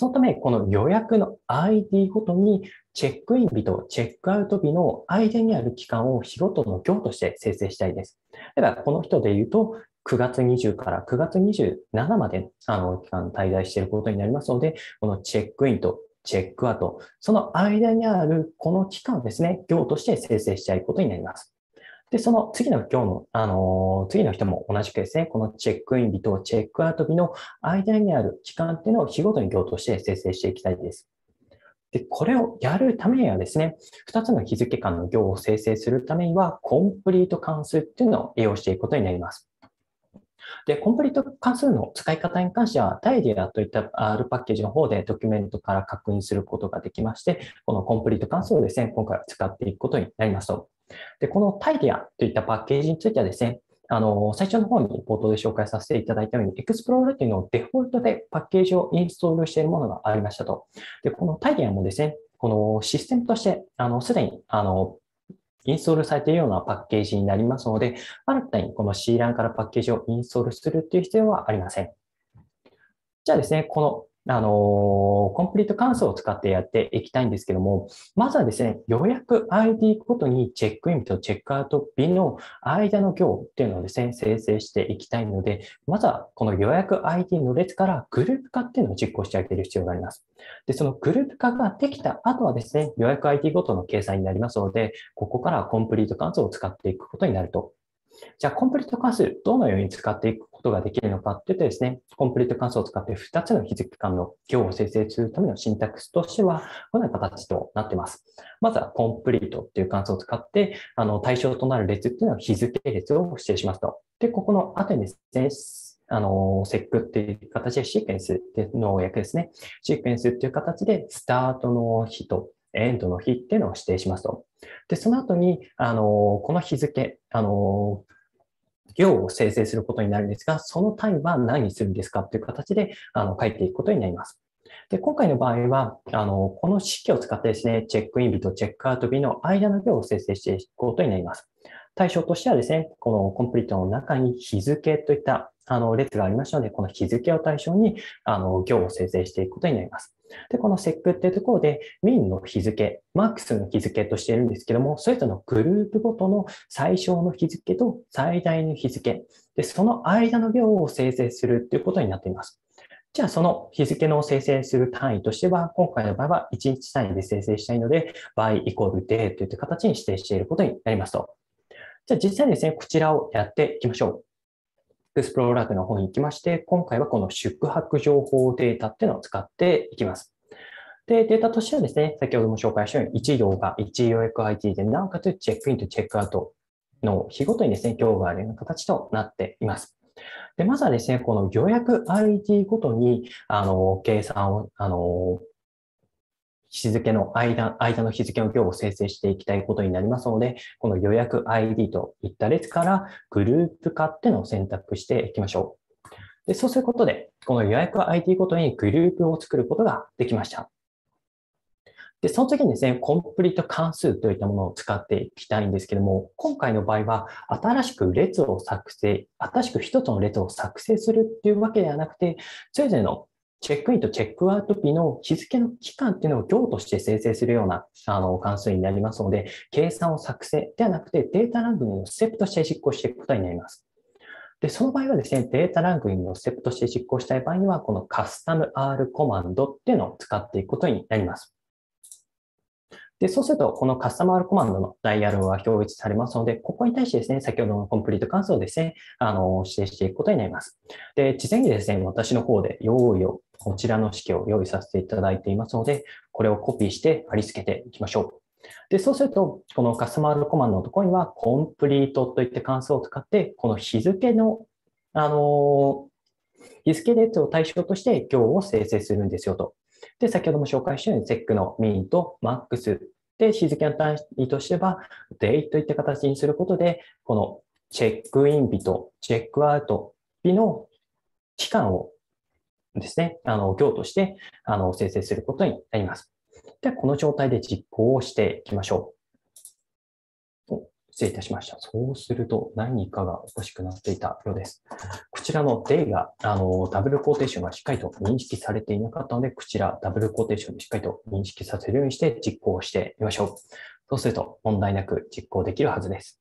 そのため、この予約の ID ごとに、チェックイン日とチェックアウト日の間にある期間を日ごとの行として生成したいです。例えば、この人で言うと、9月20から9月27まであの期間滞在していることになりますので、このチェックインとチェックアウト、その間にあるこの期間ですね、行として生成したいことになります。で、その次の今日の、あのー、次の人も同じくですね、このチェックイン日とチェックアウト日の間にある時間っていうのを日ごとに行として生成していきたいです。で、これをやるためにはですね、2つの日付間の行を生成するためには、コンプリート関数っていうのを利用していくことになります。で、コンプリート関数の使い方に関しては、タイディアといった R パッケージの方でドキュメントから確認することができまして、このコンプリート関数をですね、今回は使っていくことになりますと。で、このタイディアといったパッケージについてはですね、あの、最初の方に冒頭で紹介させていただいたように、エクスプローラというのをデフォルトでパッケージをインストールしているものがありましたと。で、このタイディアもですね、このシステムとして、あの、すでに、あの、インストールされているようなパッケージになりますので、新たにこの C ランからパッケージをインストールするという必要はありません。じゃあですね、このあの、コンプリート関数を使ってやっていきたいんですけども、まずはですね、予約 ID ごとにチェックインとチェックアウト日の間の行っていうのをですね、生成していきたいので、まずはこの予約 ID の列からグループ化っていうのを実行してあげる必要があります。で、そのグループ化ができた後はですね、予約 ID ごとの計算になりますので、ここからコンプリート関数を使っていくことになるとじゃあ、コンプリート関数、どのように使っていくことができるのかっていうとですね、コンプリート関数を使って2つの日付間の行を生成するためのシンタクスとしては、このような形となっています。まずは、コンプリートっていう関数を使って、あの、対象となる列っていうのは日付列を指定しますと。で、ここの後にですね、あの、セックっていう形でシークエンスっていうのを訳ですね。シークエンスっていう形で、スタートの日とエンドの日っていうのを指定しますと。で、その後に、あの、この日付、あの、行を生成することになるんですが、その単位は何にするんですかという形であの書いていくことになります。で、今回の場合は、あの、この式を使ってですね、チェックイン日とチェックアウト日の間の行を生成していくことになります。対象としてはですね、このコンプリートの中に日付といったあの、列がありましたので、この日付を対象に、あの、行を生成していくことになります。で、このセックっていうところで、min の日付、マックスの日付としているんですけども、それぞれのグループごとの最小の日付と最大の日付、で、その間の行を生成するということになっています。じゃあ、その日付の生成する単位としては、今回の場合は1日単位で生成したいので、by イコール day といった形に指定していることになりますと。じゃあ、実際にですね、こちらをやっていきましょう。エクスプローラーとの方に行きまして、今回はこの宿泊情報データっていうのを使っていきます。で、データとしてはですね、先ほども紹介したように、1行が1予約 IT で、なおかつチェックインとチェックアウトの日ごとにですね、行があるような形となっています。で、まずはですね、この予約 IT ごとに、あの、計算を、あの、日付の間、間の日付の行を生成していきたいことになりますので、この予約 ID といった列からグループ化っていうのを選択していきましょう。でそうすることで、この予約 ID ごとにグループを作ることができました。で、その時にですね、コンプリート関数といったものを使っていきたいんですけども、今回の場合は、新しく列を作成、新しく一つの列を作成するっていうわけではなくて、それぞれのチェックインとチェックアウト日の日付の期間っていうのを行として生成するようなあの関数になりますので、計算を作成ではなくてデータラングインのステップとして実行していくことになります。で、その場合はですね、データラングインのステップとして実行したい場合には、このカスタム R コマンドっていうのを使っていくことになります。で、そうすると、このカスタマーコマンドのダイヤルは表示されますので、ここに対してですね、先ほどのコンプリート関数をですね、あの、指定していくことになります。で、事前にですね、私の方で用意を、こちらの式を用意させていただいていますので、これをコピーして貼り付けていきましょう。で、そうすると、このカスタマーコマンドのところには、コンプリートといった関数を使って、この日付の、あの、日付列を対象として行を生成するんですよと。で、先ほども紹介したように、セックのミンとマックスで、静けの単位としては、デイといった形にすることで、このチェックイン日とチェックアウト日の期間をですね、あの、行として、あの、生成することになります。では、この状態で実行をしていきましょう。失礼いたしました。そうすると何かがおかしくなっていたようです。こちらの d があのダブルコーテーションがしっかりと認識されていなかったので、こちらダブルコーテーションでしっかりと認識させるようにして実行してみましょう。そうすると問題なく実行できるはずです。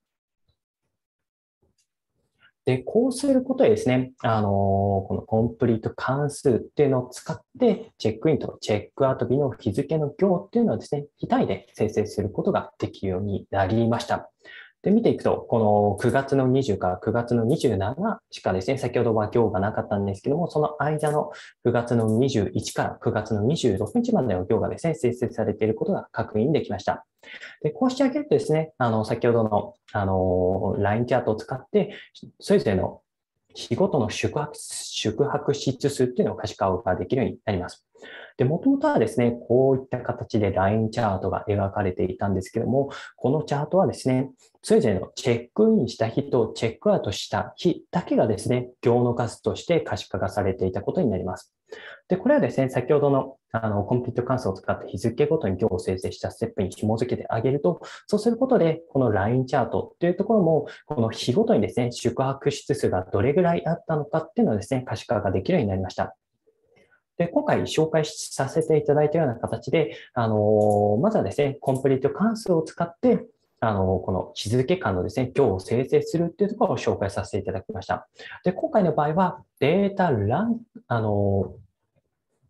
で、こうすることでですね、あのー、このコンプリート関数っていうのを使って、チェックインとチェックアウト日の日付の行っていうのをですね、非対で生成することができるようになりました。で、見ていくと、この9月の20から9月の27しかですね、先ほどは行がなかったんですけども、その間の9月の21から9月の26日までの行がですね、生成されていることが確認できました。で、こうしてあげるとですね、あの、先ほどの、あの、ラインチャートを使って、それぞれの日ごとの宿泊、宿泊室数っていうのを可視化ができるようになります。で、もともとはですね、こういった形でラインチャートが描かれていたんですけども、このチャートはですね、それぞれのチェックインした日とチェックアウトした日だけがですね、行の数として可視化がされていたことになります。で、これはですね、先ほどのあのコンピュート関数を使って日付ごとに行を生成したステップに紐付けてあげると、そうすることで、このラインチャートというところも、この日ごとにですね、宿泊室数がどれぐらいあったのかっていうのをですね、可視化ができるようになりました。で、今回紹介させていただいたような形で、あの、まずはですね、コンプリート関数を使って、あの、この静け間のですね、行を生成するっていうところを紹介させていただきました。で、今回の場合は、データラン、あの、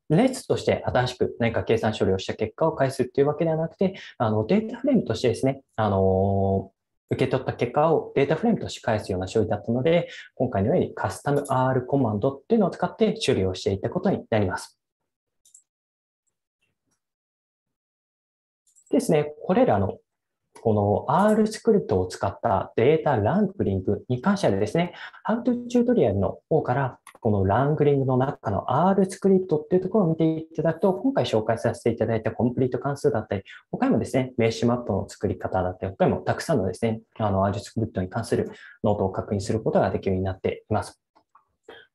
列として新しく何か計算処理をした結果を返すっていうわけではなくて、あの、データフレームとしてですね、あの、受け取った結果をデータフレームとして返すような処理だったので、今回のようにカスタム R コマンドっていうのを使って処理をしていったことになります。ですね、これらのこの R スクリプトを使ったデータランクリングに関してはですね、ハウトチュートリアルの方からこのラングリングの中の R スクリプトっていうところを見ていただくと、今回紹介させていただいたコンプリート関数だったり、他にもですね、名詞マップの作り方だったり、他にもたくさんのですね、あの R スクリプトに関するノートを確認することができるようになっています。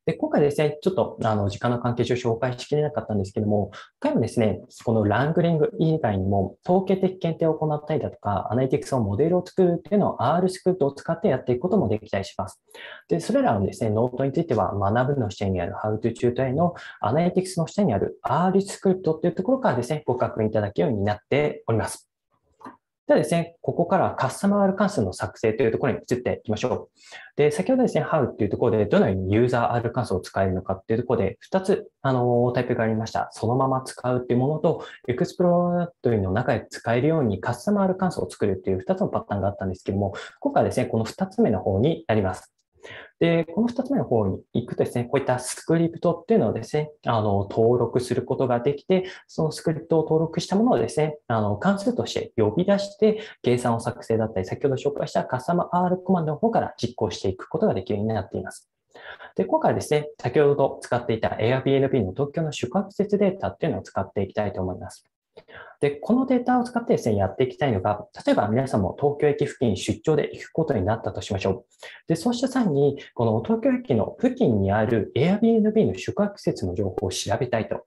で、今回ですね、ちょっと、あの、時間の関係上紹介しきれなかったんですけども、今回もですね、このラングリング以外にも、統計的検定を行ったりだとか、アナリティクスのモデルを作るっていうのを R スクリプトを使ってやっていくこともできたりします。で、それらのですね、ノートについては、学ぶの下にある How to 中へのアナリティクスの下にある R スクリプトっていうところからですね、ご確認いただくようになっております。ではですね、ここからカスタマー関数の作成というところに移っていきましょう。で、先ほどですね、How というところでどのようにユーザー R 関数を使えるのかっていうところで2つ、あの、タイプがありました。そのまま使うっていうものと、エクスプローラトリーの中で使えるようにカスタマー R 関数を作るっていう2つのパターンがあったんですけども、今回はですね、この2つ目の方になります。で、この2つ目の方に行くとですね、こういったスクリプトっていうのをですね、あの、登録することができて、そのスクリプトを登録したものをですね、あの、関数として呼び出して、計算を作成だったり、先ほど紹介したカスタマー R コマンドの方から実行していくことができるようになっています。で、今回ですね、先ほど使っていた Airbnb の東京の宿泊施設データっていうのを使っていきたいと思います。で、このデータを使ってですね、やっていきたいのが、例えば皆さんも東京駅付近に出張で行くことになったとしましょう。で、そうした際に、この東京駅の付近にある Airbnb の宿泊施設の情報を調べたいと。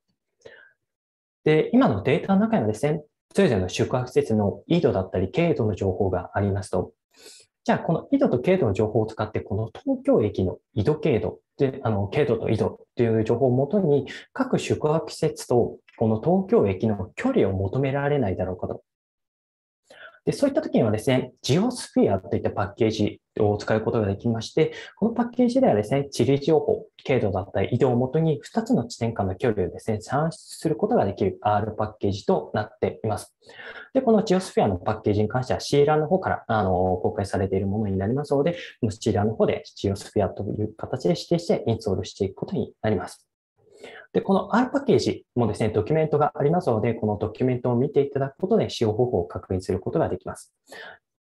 で、今のデータの中にはですね、それぞれの宿泊施設の緯度だったり、経度の情報がありますと。じゃあ、この緯度と経度の情報を使って、この東京駅の緯度経度で、あの、経度と緯度という情報をもとに、各宿泊施設とこの東京駅の距離を求められないだろうかと。でそういった時にはですね、ジオスフィアといったパッケージを使うことができまして、このパッケージではですね、地理情報、経度だったり移動をもとに2つの地点間の距離をですね、算出することができる R パッケージとなっています。で、このジオスフィアのパッケージに関してはシーラーの方からあの公開されているものになりますので、シーラーの方でジオスフィアという形で指定してインストールしていくことになります。で、この R パッケージもですね、ドキュメントがありますので、このドキュメントを見ていただくことで使用方法を確認することができます。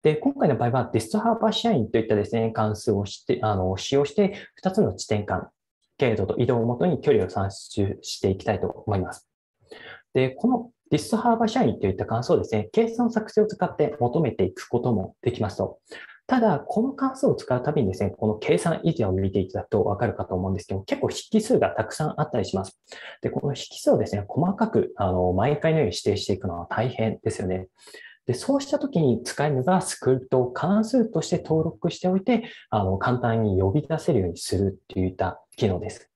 で、今回の場合は、デストハーバー社員といったですね、関数をして、あの、使用して、2つの地点間、経度と移動をもとに距離を算出していきたいと思います。で、このディストハーバー社員といった関数をですね、計算作成を使って求めていくこともできますと。ただ、この関数を使うたびにですね、この計算以前を見ていただくとわかるかと思うんですけど結構引数がたくさんあったりします。で、この引数をですね、細かく、あの、毎回のように指定していくのは大変ですよね。で、そうしたときに使えるのがスクリプトを関数として登録しておいて、あの、簡単に呼び出せるようにするっていった機能です。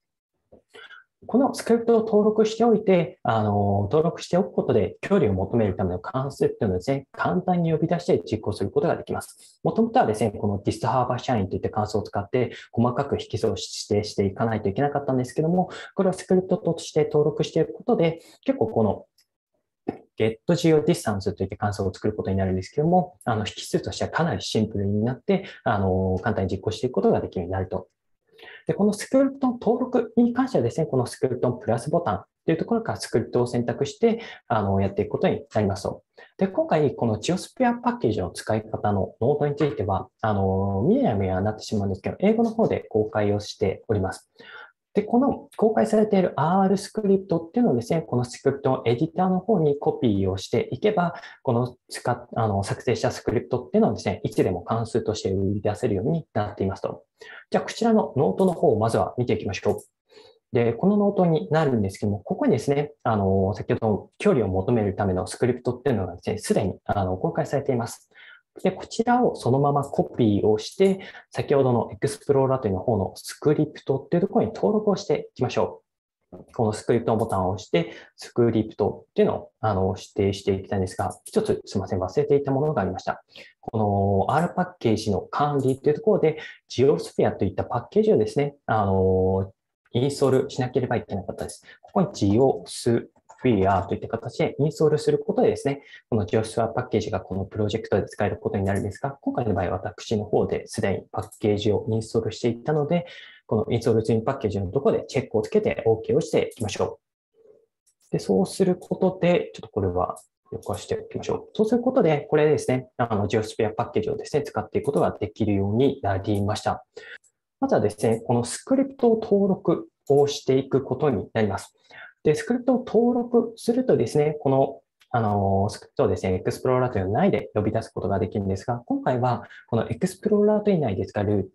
このスクリプトを登録しておいて、あの、登録しておくことで、距離を求めるための関数っていうのをですね、簡単に呼び出して実行することができます。もともとはですね、この DistHarbor 社員といった関数を使って、細かく引数を指定していかないといけなかったんですけども、これをスクリプトとして登録していくことで、結構この GetGeoDistance といった関数を作ることになるんですけども、あの、引数としてはかなりシンプルになって、あの、簡単に実行していくことができるようになるとで、このスクリプトの登録に関してはですね、このスクリプトのプラスボタンというところからスクリプトを選択して、あの、やっていくことになりますと。で、今回、このジオスペアパッケージの使い方のノートについては、あの、見えない目になってしまうんですけど、英語の方で公開をしております。で、この公開されている R スクリプトっていうのをですね、このスクリプトのエディターの方にコピーをしていけば、この使あの作成したスクリプトっていうのをですね、いつでも関数として売り出せるようになっていますと。じゃあ、こちらのノートの方をまずは見ていきましょう。で、このノートになるんですけども、ここにですね、あの、先ほど距離を求めるためのスクリプトっていうのがですね、すでにあの公開されています。で、こちらをそのままコピーをして、先ほどのエクスプローラーというの方のスクリプトっていうところに登録をしていきましょう。このスクリプトのボタンを押して、スクリプトっていうのをあの指定していきたいんですが、一つすいません、忘れていたものがありました。この R パッケージの管理というところで、ジオスフィアといったパッケージをですね、あの、インストールしなければいけなかったです。ここにジオスフィリアといった形でインストールすることでですね、この j オス a s w a パッケージがこのプロジェクトで使えることになるんですが、今回の場合私の方ですでにパッケージをインストールしていたので、このインストールツインパッケージのところでチェックをつけて OK をしていきましょう。で、そうすることで、ちょっとこれはよかしておきましょう。そうすることで、これですね、あの、ジオスペアパッケージをですね、使っていくことができるようになりました。まずはですね、このスクリプトを登録をしていくことになります。で、スクリプトを登録するとですね、このあの、スクリプトをですね、エクスプローラーという内で呼び出すことができるんですが、今回はこのエクスプローラーと以内で使える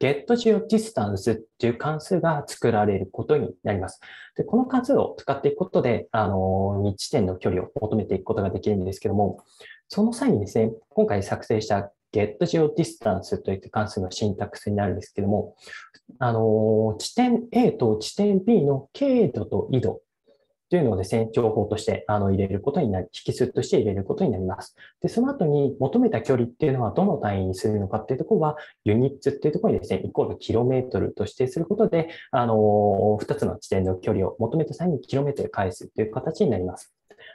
getGeoDistance という関数が作られることになります。でこの関数を使っていくことで、あの、2地点の距離を求めていくことができるんですけども、その際にですね、今回作成した get geo distance といっ関数のシンタックスになるんですけども、あの、地点 A と地点 B の経度と緯度というのをですね、情報としてあの入れることになり、引数として入れることになります。で、その後に求めた距離っていうのはどの単位にするのかっていうところは、ユニッツっていうところにですね、イコールキロメートルと指定することで、あの、2つの地点の距離を求めた際にキロメートル返すという形になります。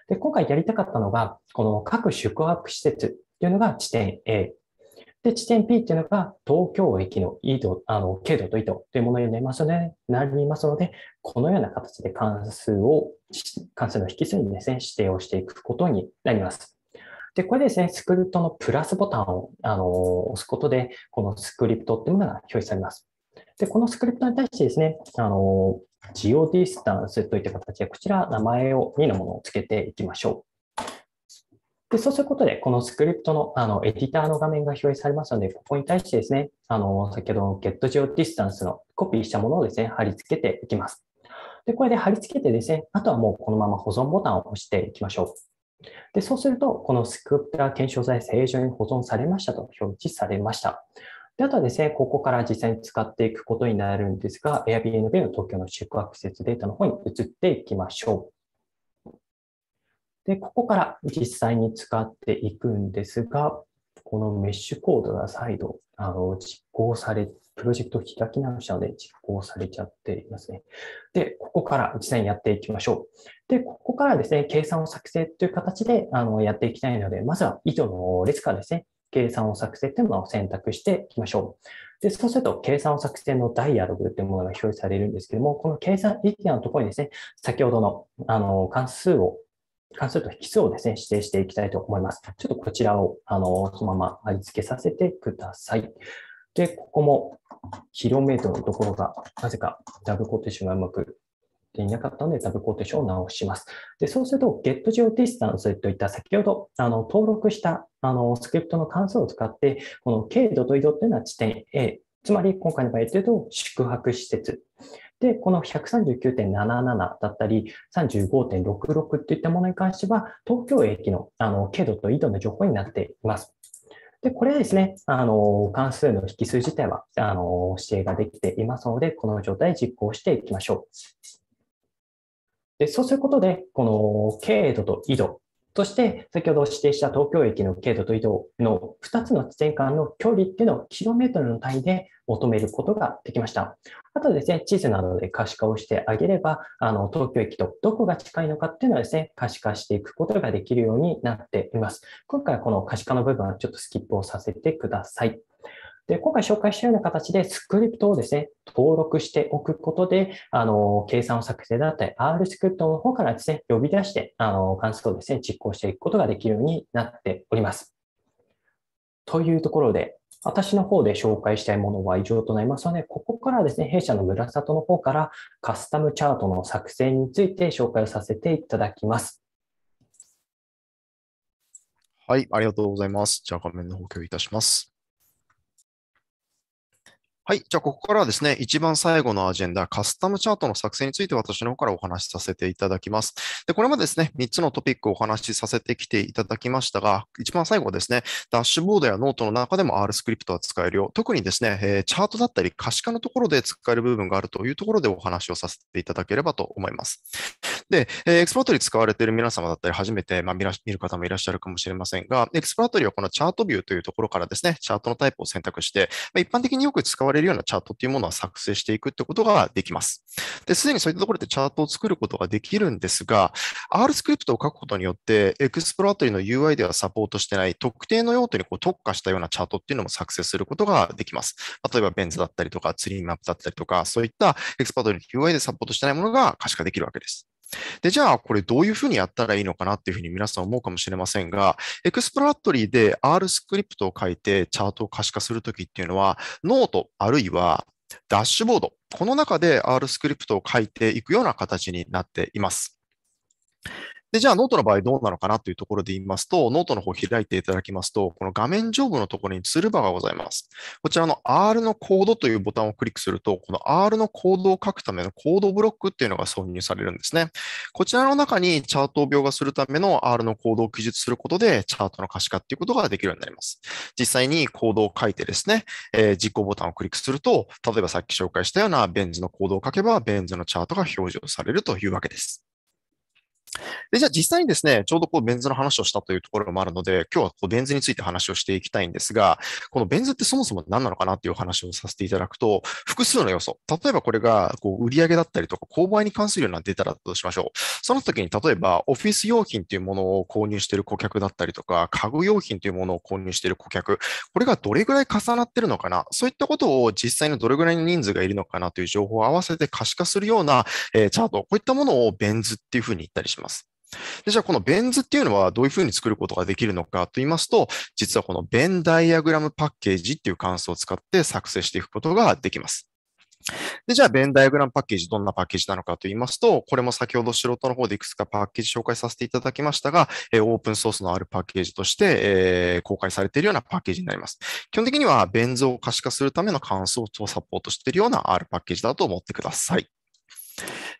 で、今回やりたかったのが、この各宿泊施設というのが地点 A で、地点 P っていうのが東京駅の緯度、あの、経度と緯度というものになりますので、なりますので、このような形で関数を、関数の引数にですね、指定をしていくことになります。で、これですね、スクリプトのプラスボタンを、あの、押すことで、このスクリプトっていうものが表示されます。で、このスクリプトに対してですね、あの、ジオディスタンスといった形で、こちら名前を2のものをつけていきましょう。で、そうすることで、このスクリプトの、あの、エディターの画面が表示されますので、ここに対してですね、あの、先ほどの GetGeoDistance のコピーしたものをですね、貼り付けていきます。で、これで貼り付けてですね、あとはもうこのまま保存ボタンを押していきましょう。で、そうすると、このスクリプトは検証剤正常に保存されましたと表示されました。で、あとはですね、ここから実際に使っていくことになるんですが、Airbnb の東京の宿泊施設データの方に移っていきましょう。で、ここから実際に使っていくんですが、このメッシュコードが再度、あの、実行され、プロジェクト開き直したので実行されちゃっていますね。で、ここから実際にやっていきましょう。で、ここからですね、計算を作成という形で、あの、やっていきたいので、まずは糸の列からですね、計算を作成というものを選択していきましょう。で、そうすると、計算を作成のダイアログというものが表示されるんですけども、この計算エリアのところにですね、先ほどの、あの、関数を関数と引数をですね、指定していきたいと思います。ちょっとこちらを、あの、そのまま貼り付けさせてください。で、ここも、キロメートルのところが、なぜかダブコーテーションがうまくでいなかったので、ダブコーテーションを直します。で、そうすると、ゲットジオディスタンスといった先ほど、あの、登録した、あの、スクリプトの関数を使って、この度と移動というのは地点 A、つまり今回の場合というと、宿泊施設で、この139.77だったり、35.66といったものに関しては、東京駅のあの経度と緯度の情報になっています。で、これはですね、あの、関数の引数自体は、あの、指定ができていますので、この状態実行していきましょう。で、そうすることで、この経度と緯度そして、先ほど指定した東京駅の経度と移動の2つの地点間の距離っていうのをキロメートルの単位で求めることができました。あとですね、地図などで可視化をしてあげれば、あの、東京駅とどこが近いのかっていうのはですね、可視化していくことができるようになっています。今回はこの可視化の部分はちょっとスキップをさせてください。で、今回紹介したような形でスクリプトをですね、登録しておくことで、あの、計算を作成だったり、R スクリプトの方からですね、呼び出して、あの、関数をですね、実行していくことができるようになっております。というところで、私の方で紹介したいものは以上となりますので、ここからはですね、弊社の村里の方からカスタムチャートの作成について紹介をさせていただきます。はい、ありがとうございます。じゃあ画面の方共有いたします。はい。じゃあ、ここからはですね、一番最後のアジェンダ、カスタムチャートの作成について私の方からお話しさせていただきます。で、これまでですね、3つのトピックをお話しさせてきていただきましたが、一番最後はですね、ダッシュボードやノートの中でも R スクリプトは使えるよ。特にですね、えチャートだったり可視化のところで使える部分があるというところでお話をさせていただければと思います。で、えエクスプラトリー使われている皆様だったり、初めて、まあ、見る方もいらっしゃるかもしれませんが、エクスプラトリーはこのチャートビューというところからですね、チャートのタイプを選択して、まあ、一般的によく使われわれるようなチャートっていうものは作成していくってことができます。で、すでにそういったところでチャートを作ることができるんですが、R スクリプトを書くことによって、エクスプロアトリの UI ではサポートしてない特定の用途にこう特化したようなチャートっていうのも作成することができます。例えば、ベンズだったりとか、ツリーマップだったりとか、そういったエクスパートの UI でサポートしてないものが可視化できるわけです。で、じゃあこれどういうふうにやったらいいのかなっていうふうに皆さん思うかもしれませんが、エクスプロラトリーで R スクリプトを書いてチャートを可視化するときっていうのは、ノートあるいはダッシュボード、この中で R スクリプトを書いていくような形になっています。で、じゃあノートの場合どうなのかなというところで言いますと、ノートの方開いていただきますと、この画面上部のところにツールバーがございます。こちらの R のコードというボタンをクリックすると、この R のコードを書くためのコードブロックっていうのが挿入されるんですね。こちらの中にチャートを描画するための R のコードを記述することで、チャートの可視化っていうことができるようになります。実際にコードを書いてですね、えー、実行ボタンをクリックすると、例えばさっき紹介したようなベン図のコードを書けば、ベン図のチャートが表示をされるというわけです。で、じゃあ実際にですね、ちょうどこうベン図の話をしたというところもあるので、今日はこうベン図について話をしていきたいんですが、このベン図ってそもそも何なのかなっていう話をさせていただくと、複数の要素、例えばこれがこう売上だったりとか購買に関するようなデータだとしましょう。その時に例えばオフィス用品というものを購入している顧客だったりとか、家具用品というものを購入している顧客、これがどれぐらい重なってるのかな、そういったことを実際にどれぐらいの人数がいるのかなという情報を合わせて可視化するような、えチャート、こういったものをベン図っていうふうに言ったりします。でじゃあこのベンズっていうのはどういうふうに作ることができるのかと言いますと、実はこのベンダイアグラムパッケージっていう関数を使って作成していくことができます。で、じゃあ、ベンダイアグラムパッケージ、どんなパッケージなのかと言いますと、これも先ほど素人の方でいくつかパッケージ紹介させていただきましたが、えオープンソースのあるパッケージとして、え公開されているようなパッケージになります。基本的には、ベン図を可視化するための関数をサポートしているような R パッケージだと思ってください。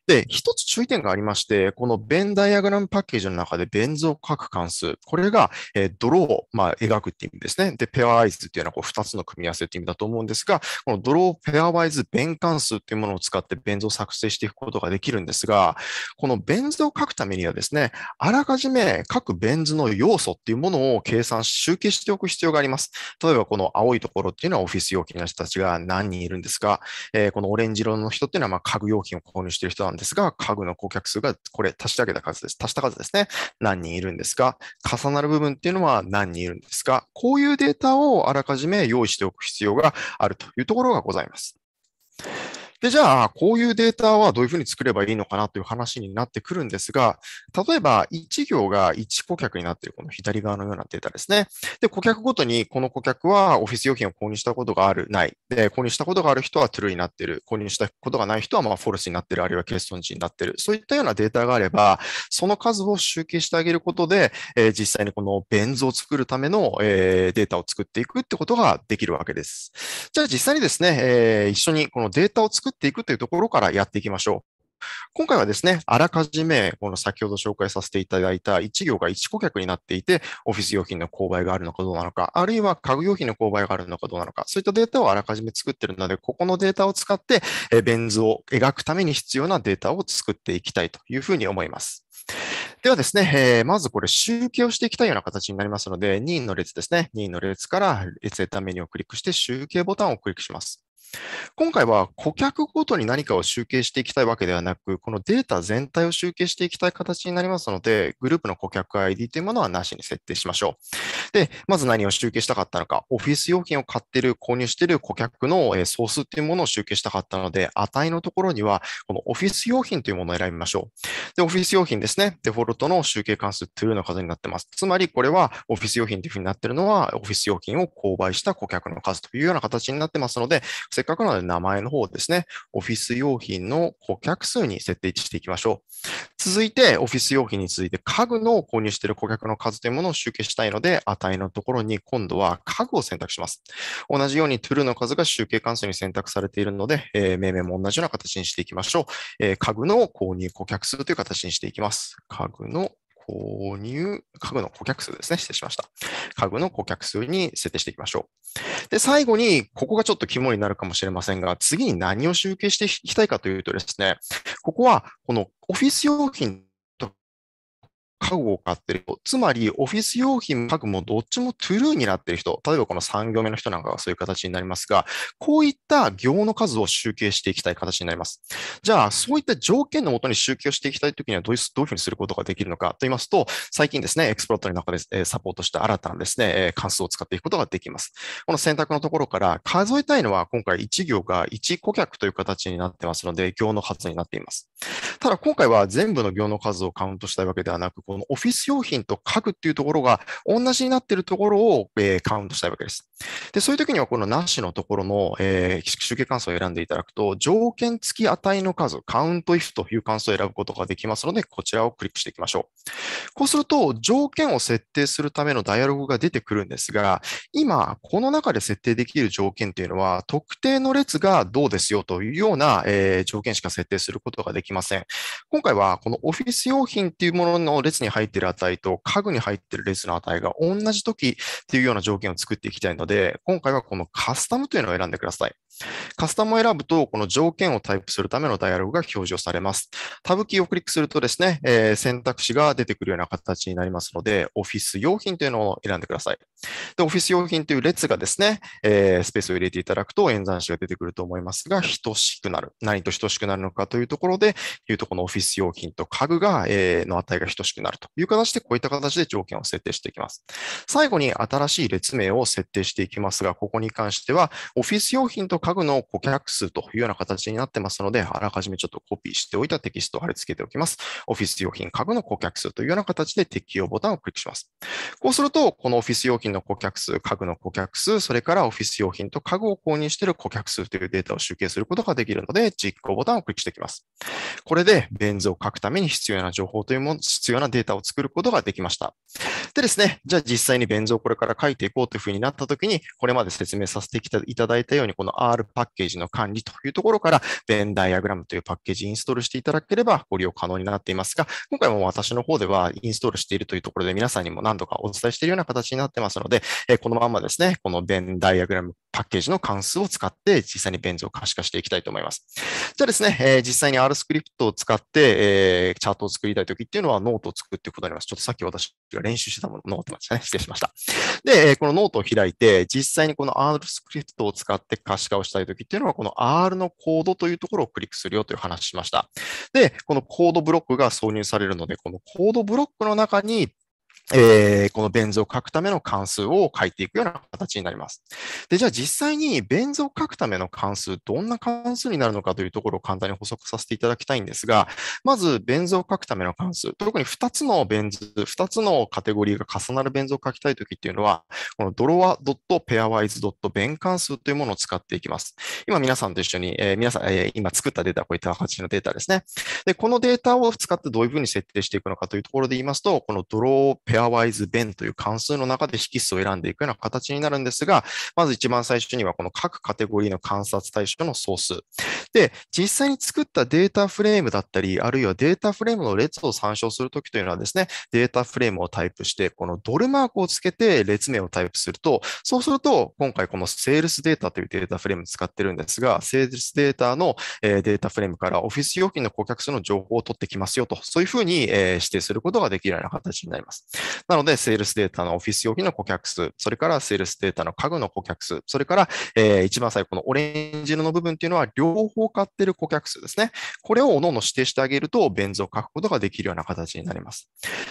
で、一つ注意点がありまして、このベンダイアグラムパッケージの中でベン図を書く関数、これが、えー、ドローを、まあ、描くっていう意味ですね。で、ペアワイズっていうのはこう2つの組み合わせっていう意味だと思うんですが、このドローペアワイズン関数っていうものを使ってベン図を作成していくことができるんですが、このベン図を書くためにはですね、あらかじめ各ベン図の要素っていうものを計算、集計しておく必要があります。例えばこの青いところっていうのはオフィス用機の人たちが何人いるんですが、えー、このオレンジ色の人っていうのはま家具用品を購入している人なんですが、家具の顧客数がこれ足しあげた数です。足した数ですね。何人いるんですか重なる部分っていうのは何人いるんですかこういうデータをあらかじめ用意しておく必要があるというところがございます。で、じゃあ、こういうデータはどういうふうに作ればいいのかなという話になってくるんですが、例えば、1行が1顧客になっている、この左側のようなデータですね。で、顧客ごとに、この顧客はオフィス用品を購入したことがある、ない。で、購入したことがある人は true になっている。購入したことがない人は、まあ、フォルスになっている、あるいは欠損値になっている。そういったようなデータがあれば、その数を集計してあげることで、えー、実際にこのベン図を作るための、えー、データを作っていくってことができるわけです。じゃあ、実際にですね、えー、一緒にこのデータを作っていくというところからやっていきましょう。今回はですね、あらかじめ、この先ほど紹介させていただいた1行が1顧客になっていて、オフィス用品の購買があるのかどうなのか、あるいは家具用品の購買があるのかどうなのか、そういったデータをあらかじめ作っているので、ここのデータを使って、ベン図を描くために必要なデータを作っていきたいというふうに思います。ではですね、えー、まずこれ集計をしていきたいような形になりますので、任意の列ですね。任意の列から列へタメニューをクリックして集計ボタンをクリックします。今回は顧客ごとに何かを集計していきたいわけではなく、このデータ全体を集計していきたい形になりますので、グループの顧客 ID というものはなしに設定しましょう。で、まず何を集計したかったのか、オフィス用品を買っている、購入している顧客の総数というものを集計したかったので、値のところには、このオフィス用品というものを選びましょう。で、オフィス用品ですね、デフォルトの集計関数という e の数になってます。つまり、これはオフィス用品というふうになっているのは、オフィス用品を購買した顧客の数というような形になってますので、っかくなので名前の方ですね、オフィス用品の顧客数に設定していきましょう。続いて、オフィス用品に続いて家具の購入している顧客の数というものを集計したいので、値のところに今度は家具を選択します。同じように true の数が集計関数に選択されているので、えー、命名も同じような形にしていきましょう、えー、家具の購入顧客数という形にしていきます。家具の購入、家具の顧客数ですね、失礼しました。家具の顧客数に設定していきましょう。で、最後に、ここがちょっと肝になるかもしれませんが、次に何を集計していきたいかというとですね、ここは、このオフィス用品家具を買ってる人、つまりオフィス用品、家具もどっちもトゥルーになってる人、例えばこの3行目の人なんかはそういう形になりますが、こういった行の数を集計していきたい形になります。じゃあ、そういった条件のもとに集計をしていきたいときにはどういうふうにすることができるのかと言いますと、最近ですね、エクスプロットの中でサポートした新たなですね、関数を使っていくことができます。この選択のところから数えたいのは今回1行が1顧客という形になってますので、行の数になっています。ただ今回は全部の行の数をカウントしたいわけではなく、このオフィス用品と家具っていうところが同じになっているところを、えー、カウントしたいわけです。で、そういう時にはこのなしのところの、えー、集計関数を選んでいただくと、条件付き値の数、カウント if という関数を選ぶことができますので、こちらをクリックしていきましょう。こうすると、条件を設定するためのダイアログが出てくるんですが、今、この中で設定できる条件というのは、特定の列がどうですよというような、えー、条件しか設定することができません。今回は、このオフィス用品っていうものの列列に入っている値と家具に入っている列の値が同じ時っていうような条件を作っていきたいので、今回はこのカスタムというのを選んでください。カスタムを選ぶと、この条件をタイプするためのダイアログが表示をされます。タブキーをクリックするとですね、えー、選択肢が出てくるような形になりますので、オフィス用品というのを選んでください。で、オフィス用品という列がですね、えー、スペースを入れていただくと演算子が出てくると思いますが、等しくなる。何と等しくなるのかというところで、いうとこのオフィス用品と家具が、えー、の値が等しくなるという形で、こういった形で条件を設定していきます。最後に新しい列名を設定していきますが、ここに関しては、オフィス用品と家具の顧客数というような形になってますので、あらかじめちょっとコピーしておいたテキストを貼り付けておきます。オフィス用品家具の顧客数というような形で適用ボタンをクリックします。こうすると、このオフィス用品の顧客数、家具の顧客数、それからオフィス用品と家具を購入している顧客数というデータを集計することができるので、実行ボタンをクリックしていきます。これで、ベン図を書くために必要な情報というもの、必要なデータを作ることができました。でですね、じゃあ実際にベン図をこれから書いていこうというふうになったときに、これまで説明させていただいたように、この R パッケージの管理というところから、ベンダイアグラムというパッケージインストールしていただければご利用可能になっていますが、今回も私の方ではインストールしているというところで皆さんにも何度かお伝えしているような形になってますので、えこのままですね、このベンダイアグラムパッケージの関数を使って実際にベン図を可視化していきたいと思います。じゃあですね、え実際に R スクリプトを使って、えチャートを作りたいときっていうのはノートを作っていくことになります。ちょっとさっき私が練習してたもの、ノートでしたね。失礼しました。で、このノートを開いて、実際にこの R スクリプトを使って可視化ををしたいときっていうのは、この R のコードというところをクリックするよという話しました。で、このコードブロックが挿入されるので、このコードブロックの中にえー、このベン図を書くための関数を書いていくような形になります。で、じゃあ実際にベン図を書くための関数、どんな関数になるのかというところを簡単に補足させていただきたいんですが、まずベン図を書くための関数、特に2つのベン図、2つのカテゴリーが重なるベン図を書きたいときっていうのは、このドロワトペアワイズドットベン関数というものを使っていきます。今皆さんと一緒に、えー、皆さん、えー、今作ったデータはこういった形のデータですね。で、このデータを使ってどういうふうに設定していくのかというところで言いますと、このドローペアワイズンという関数の中で引数を選んでいくような形になるんですが、まず一番最初にはこの各カテゴリーの観察対象の総数。で、実際に作ったデータフレームだったり、あるいはデータフレームの列を参照するときというのはですね、データフレームをタイプして、このドルマークをつけて列名をタイプすると、そうすると、今回このセールスデータというデータフレーム使ってるんですが、セールスデータのデータフレームからオフィス用品の顧客数の情報を取ってきますよと、そういうふうに指定することができるような形になります。なので、セールスデータのオフィス用品の顧客数、それからセールスデータの家具の顧客数、それから、えー、一番最後のオレンジ色の部分っていうのは、両方買ってる顧客数ですね。これをおのおの指定してあげると、ベン図を書くことができるような形になります。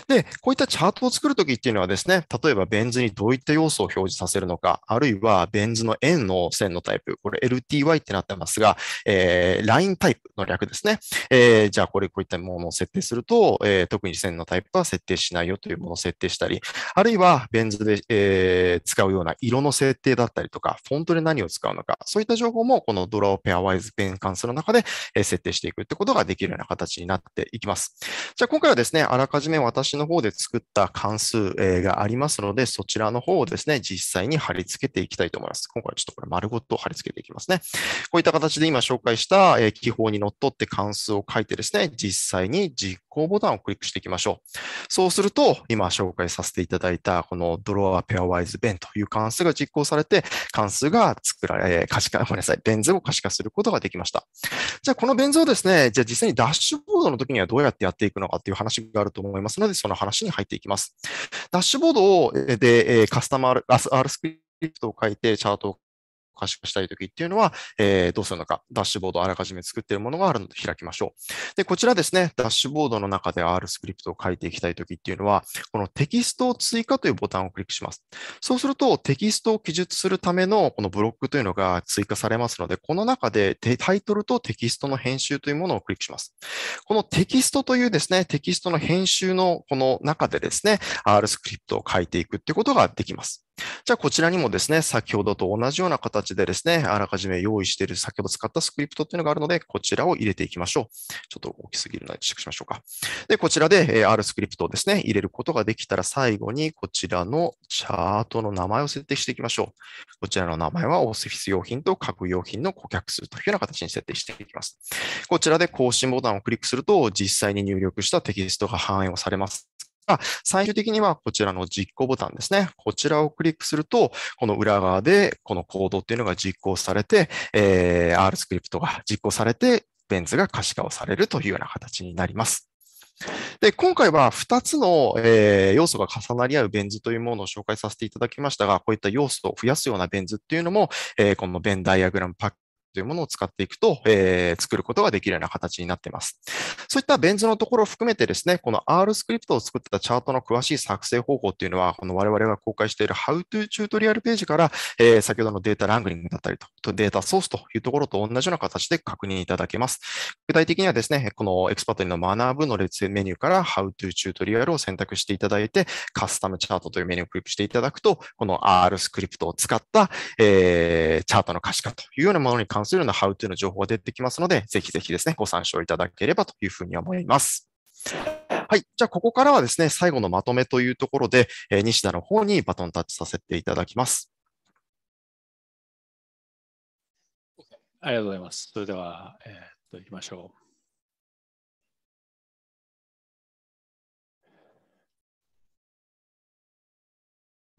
で、こういったチャートを作るときっていうのはですね、例えばベン図にどういった要素を表示させるのか、あるいはベン図の円の線のタイプ、これ LTY ってなってますが、えー、ラインタイプの略ですね。えー、じゃあこれこういったものを設定すると、えー、特に線のタイプは設定しないよというものを設定したり、あるいはベン図で、えー、使うような色の設定だったりとか、フォントで何を使うのか、そういった情報もこのドラをペアワイズン関数の中で、え設定していくってことができるような形になっていきます。じゃあ今回はですね、あらかじめ私の方で作った関数、えがありますので、そちらの方をですね、実際に貼り付けていきたいと思います。今回はちょっとこれ丸ごと貼り付けていきますね。こういった形で今紹介した、え記法にのっとって関数を書いてですね、実際に実行ボタンをクリックしていきましょう。そうすると、今紹介させていただいた、このドロアペアワイズンという関数が実行されて、関数が作られ、可視化、ごめんなさい、ベン図を可視化することができました。じゃあ、このベン図をですね、じゃあ実際にダッシュボードの時にはどうやってやっていくのかっていう話があると思いますので、その話に入っていきます。ダッシュボードをでカスタマー R スクリプトを書いてチャートを可視化したいときっていうのは、えー、どうするのか、ダッシュボードをあらかじめ作っているものがあるので開きましょう。で、こちらですね、ダッシュボードの中で R スクリプトを書いていきたいときっていうのは、このテキストを追加というボタンをクリックします。そうすると、テキストを記述するためのこのブロックというのが追加されますので、この中でタイトルとテキストの編集というものをクリックします。このテキストというですね、テキストの編集のこの中でですね、R スクリプトを書いていくってことができます。じゃあ、こちらにもですね、先ほどと同じような形でですね、あらかじめ用意している、先ほど使ったスクリプトっていうのがあるので、こちらを入れていきましょう。ちょっと大きすぎるので、チェックしましょうか。で、こちらで R スクリプトをですね、入れることができたら、最後にこちらのチャートの名前を設定していきましょう。こちらの名前は、オーフィス用品と各用品の顧客数というような形に設定していきます。こちらで更新ボタンをクリックすると、実際に入力したテキストが反映をされます。が、最終的にはこちらの実行ボタンですね。こちらをクリックすると、この裏側でこのコードっていうのが実行されて、えー、R スクリプトが実行されて、ベンズが可視化をされるというような形になります。で今回は2つの、えー、要素が重なり合うベン図というものを紹介させていただきましたが、こういった要素を増やすようなベン図っていうのも、えー、このベンダイアグラムパッというものを使っていくと、えー、作ることができるような形になっています。そういったベン図のところを含めてですね、この R スクリプトを作ったチャートの詳しい作成方法っていうのは、この我々が公開している How to チュートリアルページから、えー、先ほどのデータラングリングだったりと、データソースというところと同じような形で確認いただけます。具体的にはですね、このエクスパートリーの学ぶの列メニューから How to チュートリアルを選択していただいて、カスタムチャートというメニューをクリックしていただくと、この R スクリプトを使った、えー、チャートの可視化というようなものに関関するような How to の情報が出てきますので、ぜひぜひですね、ご参照いただければというふうに思います。はい。じゃあ、ここからはですね、最後のまとめというところで、えー、西田の方にバトンタッチさせていただきます。ありがとうございます。それでは、えー、っと、行きましょう。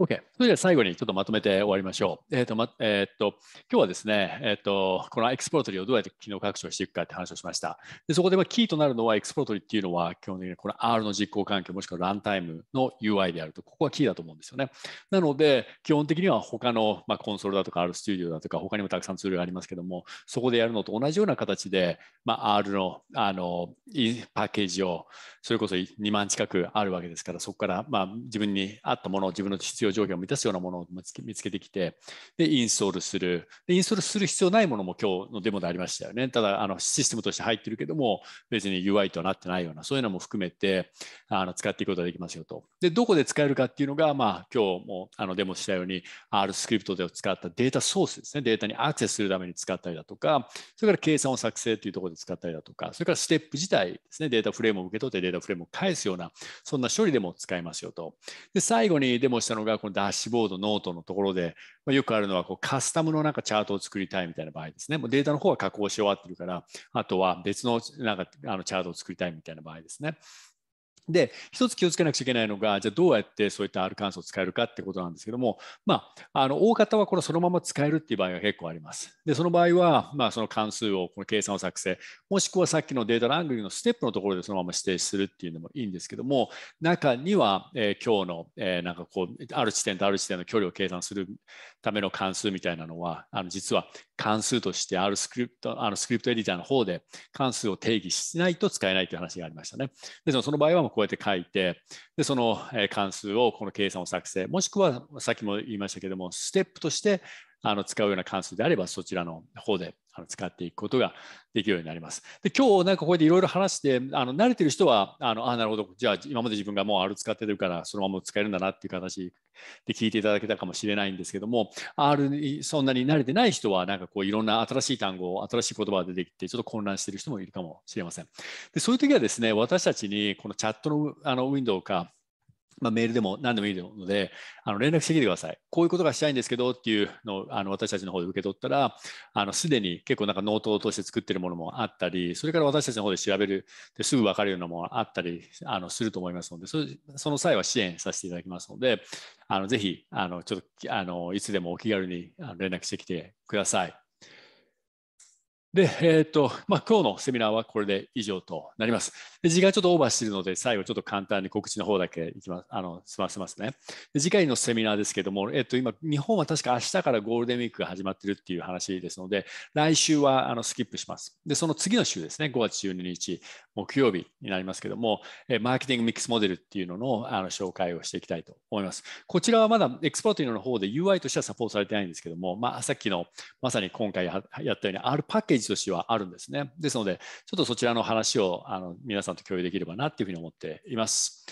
OK。それでは最後にちょっとまとめて終わりましょう。えっ、ー、と、ま、えっ、ー、と、今日はですね、えっ、ー、と、このエクスプロトリーをどうやって機能拡張していくかって話をしました。でそこで、ま、キーとなるのは、エクスプロトリーっていうのは、基本的にこの R の実行環境もしくはランタイムの UI であると、ここはキーだと思うんですよね。なので、基本的には他の、ま、コンソールだとか R Studio だとか、他にもたくさんツールがありますけども、そこでやるのと同じような形で、ま、R の、あの、パッケージを、それこそ2万近くあるわけですから、そこから、ま、自分に合ったものを自分の必要条件を満たすようなものを見つけてきて、で、インストールする。で、インストールする必要ないものも今日のデモでありましたよね。ただ、あの、システムとして入ってるけども、別に UI とはなってないような、そういうのも含めて、あの、使っていくことができますよと。で、どこで使えるかっていうのが、まあ、今日も、あの、デモしたように、R スクリプトで使ったデータソースですね。データにアクセスするために使ったりだとか、それから計算を作成というところで使ったりだとか、それからステップ自体ですね、データフレームを受け取ってデータフレームを返すような、そんな処理でも使えますよと。で、最後にデモしたのが、このダッシュボード、ノートのところで、まあ、よくあるのはこうカスタムのなんかチャートを作りたいみたいな場合ですね。もうデータの方は加工し終わってるから、あとは別のなんかあのチャートを作りたいみたいな場合ですね。で、一つ気をつけなくちゃいけないのが、じゃあどうやってそういった R 関数を使えるかってことなんですけども、まあ、あの大方はこれそのまま使えるっていう場合が結構あります。で、その場合は、まあ、その関数を、この計算を作成、もしくはさっきのデータラングリーのステップのところでそのまま指定するっていうのもいいんですけども、中には、えー、今日の、えー、なんかこう、ある地点とある地点の距離を計算するための関数みたいなのは、あの実は関数として R スクリプト、あのスクリプトエディターの方で関数を定義しないと使えないという話がありましたね。ですので、その場合はもうこうやって書いて、でその関数をこの計算を作成、もしくはさっきも言いましたけども、ステップとしてあの使うような関数であれば、そちらの方であの使っていくことができるようになります。で今日なんかこれでいろいろ話してあの慣れてる人はあのあなるほどじゃあ今まで自分がもうある使ってるからそのまま使えるんだなっていう形で聞いていただけたかもしれないんですけども R にそんなに慣れてない人はなんかこういろんな新しい単語新しい言葉が出てきてちょっと混乱してる人もいるかもしれません。でそういう時はですね私たちにこのチャットのあのウィンドウかまあ、メールでも何でもいいので、あの連絡してきてください。こういうことがしたいんですけどっていうのをあの私たちの方で受け取ったら、すでに結構なんかノートを通して作ってるものもあったり、それから私たちの方で調べる、ですぐ分かるようなものもあったりあのすると思いますので、その際は支援させていただきますので、あのぜひあのちょっとあのいつでもお気軽に連絡してきてください。で、えーとまあ、今日のセミナーはこれで以上となります。で時間ちょっとオーバーしているので、最後ちょっと簡単に告知の方だけいきますあの済ませますねで。次回のセミナーですけども、えー、と今、日本は確か明日からゴールデンウィークが始まっているっていう話ですので、来週はあのスキップします。で、その次の週ですね、5月12日、木曜日になりますけども、えマーケティングミックスモデルっていうののあの紹介をしていきたいと思います。こちらはまだエクスポートの方で UI としてはサポートされてないんですけども、まあ、さっきのまさに今回やったように R パッケージジとしてはあるんですね。ですので、ちょっとそちらの話をあの皆さんと共有できればなっていうふうに思っています。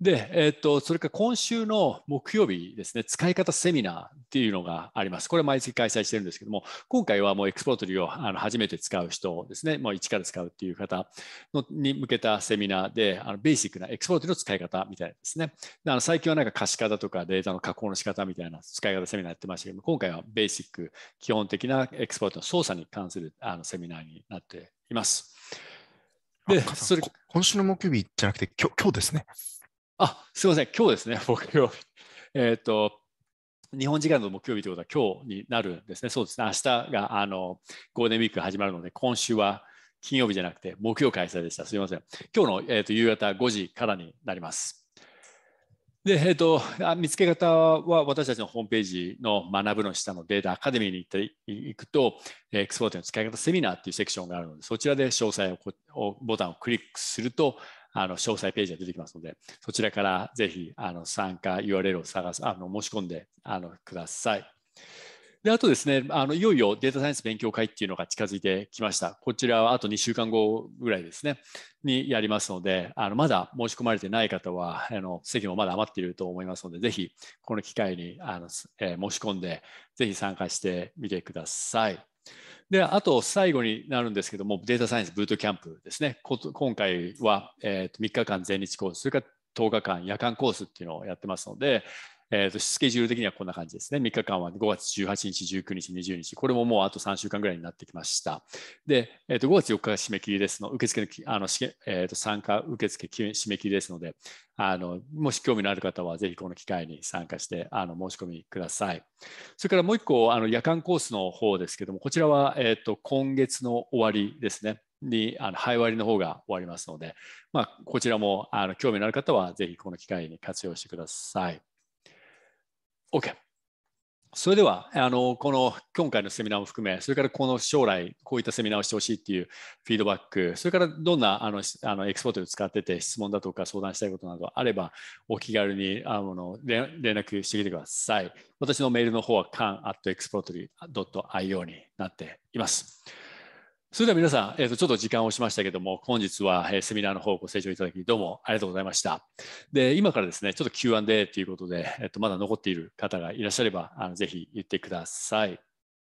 で、えっと、それから今週の木曜日ですね、使い方セミナーっていうのがあります。これ毎月開催してるんですけども、今回はもうエクスポートリをあの初めて使う人ですね、もう一から使うっていう方のに向けたセミナーで、あのベーシックなエクスポートリの使い方みたいですね。あの最近はなんか可視化だとかデータの加工の仕方みたいな使い方セミナーやってましたけども、今回はベーシック、基本的なエクスポートの操作に関するあのセミナーになっています。で、それ今週の木曜日じゃなくて、今日今日ですね。あ、すみません。今日ですね、木曜日。えっ、ー、と、日本時間の木曜日ということは今日になるんですね。そうですね。明日があのゴールデンウィーク始まるので、今週は金曜日じゃなくて木曜開催でした。すみません。今日の、えーと、夕方5時からになります。で、えーと、あ見つけ方は私たちのホームページの学ぶの下のデータアカデミーに行っていくと、エクスポートの使い方セミナーっていうセクションがあるので、そちらで詳細をボタンをクリックすると、あの詳細ページが出てきますので、そちらからぜひあの参加 URL を探すあの申し込んであのください。であとですねあの、いよいよデータサイエンス勉強会っていうのが近づいてきました。こちらはあと2週間後ぐらいですね、にやりますので、あのまだ申し込まれてない方は、あの席もまだ余っていると思いますので、ぜひこの機会にあの、えー、申し込んで、ぜひ参加してみてください。で、あと最後になるんですけども、データサイエンスブートキャンプですね。今回は、えー、と3日間全日コース、それから10日間夜間コースっていうのをやってますので、えー、とスケジュール的にはこんな感じですね。3日間は5月18日、19日、20日、これももうあと3週間ぐらいになってきました。で、えー、と5月4日が締め切りですの受付あの、えー、と参加受付締め切りですのであの、もし興味のある方はぜひこの機会に参加してあの申し込みください。それからもう1個あの、夜間コースの方ですけども、こちらは、えー、と今月の終わりですね。にあの配割の方が終わりますので、まあ、こちらもあの興味のある方はぜひこの機会に活用してください。OK。それではあのこの今回のセミナーも含めそれからこの将来こういったセミナーをしてほしいっていうフィードバックそれからどんなあのあのエクスポートを使ってて質問だとか相談したいことなどあればお気軽にあの連絡してきてください私のメールの方は can export.io になっていますそれでは皆さん、えー、とちょっと時間をしましたけども、本日は、えセミナーの方ご清聴いただき、どうもありがとうございました。で、今からですね、ちょっと Q&A ということで、えー、とまだ残っている方がいらっしゃれば、あのぜひ言ってください。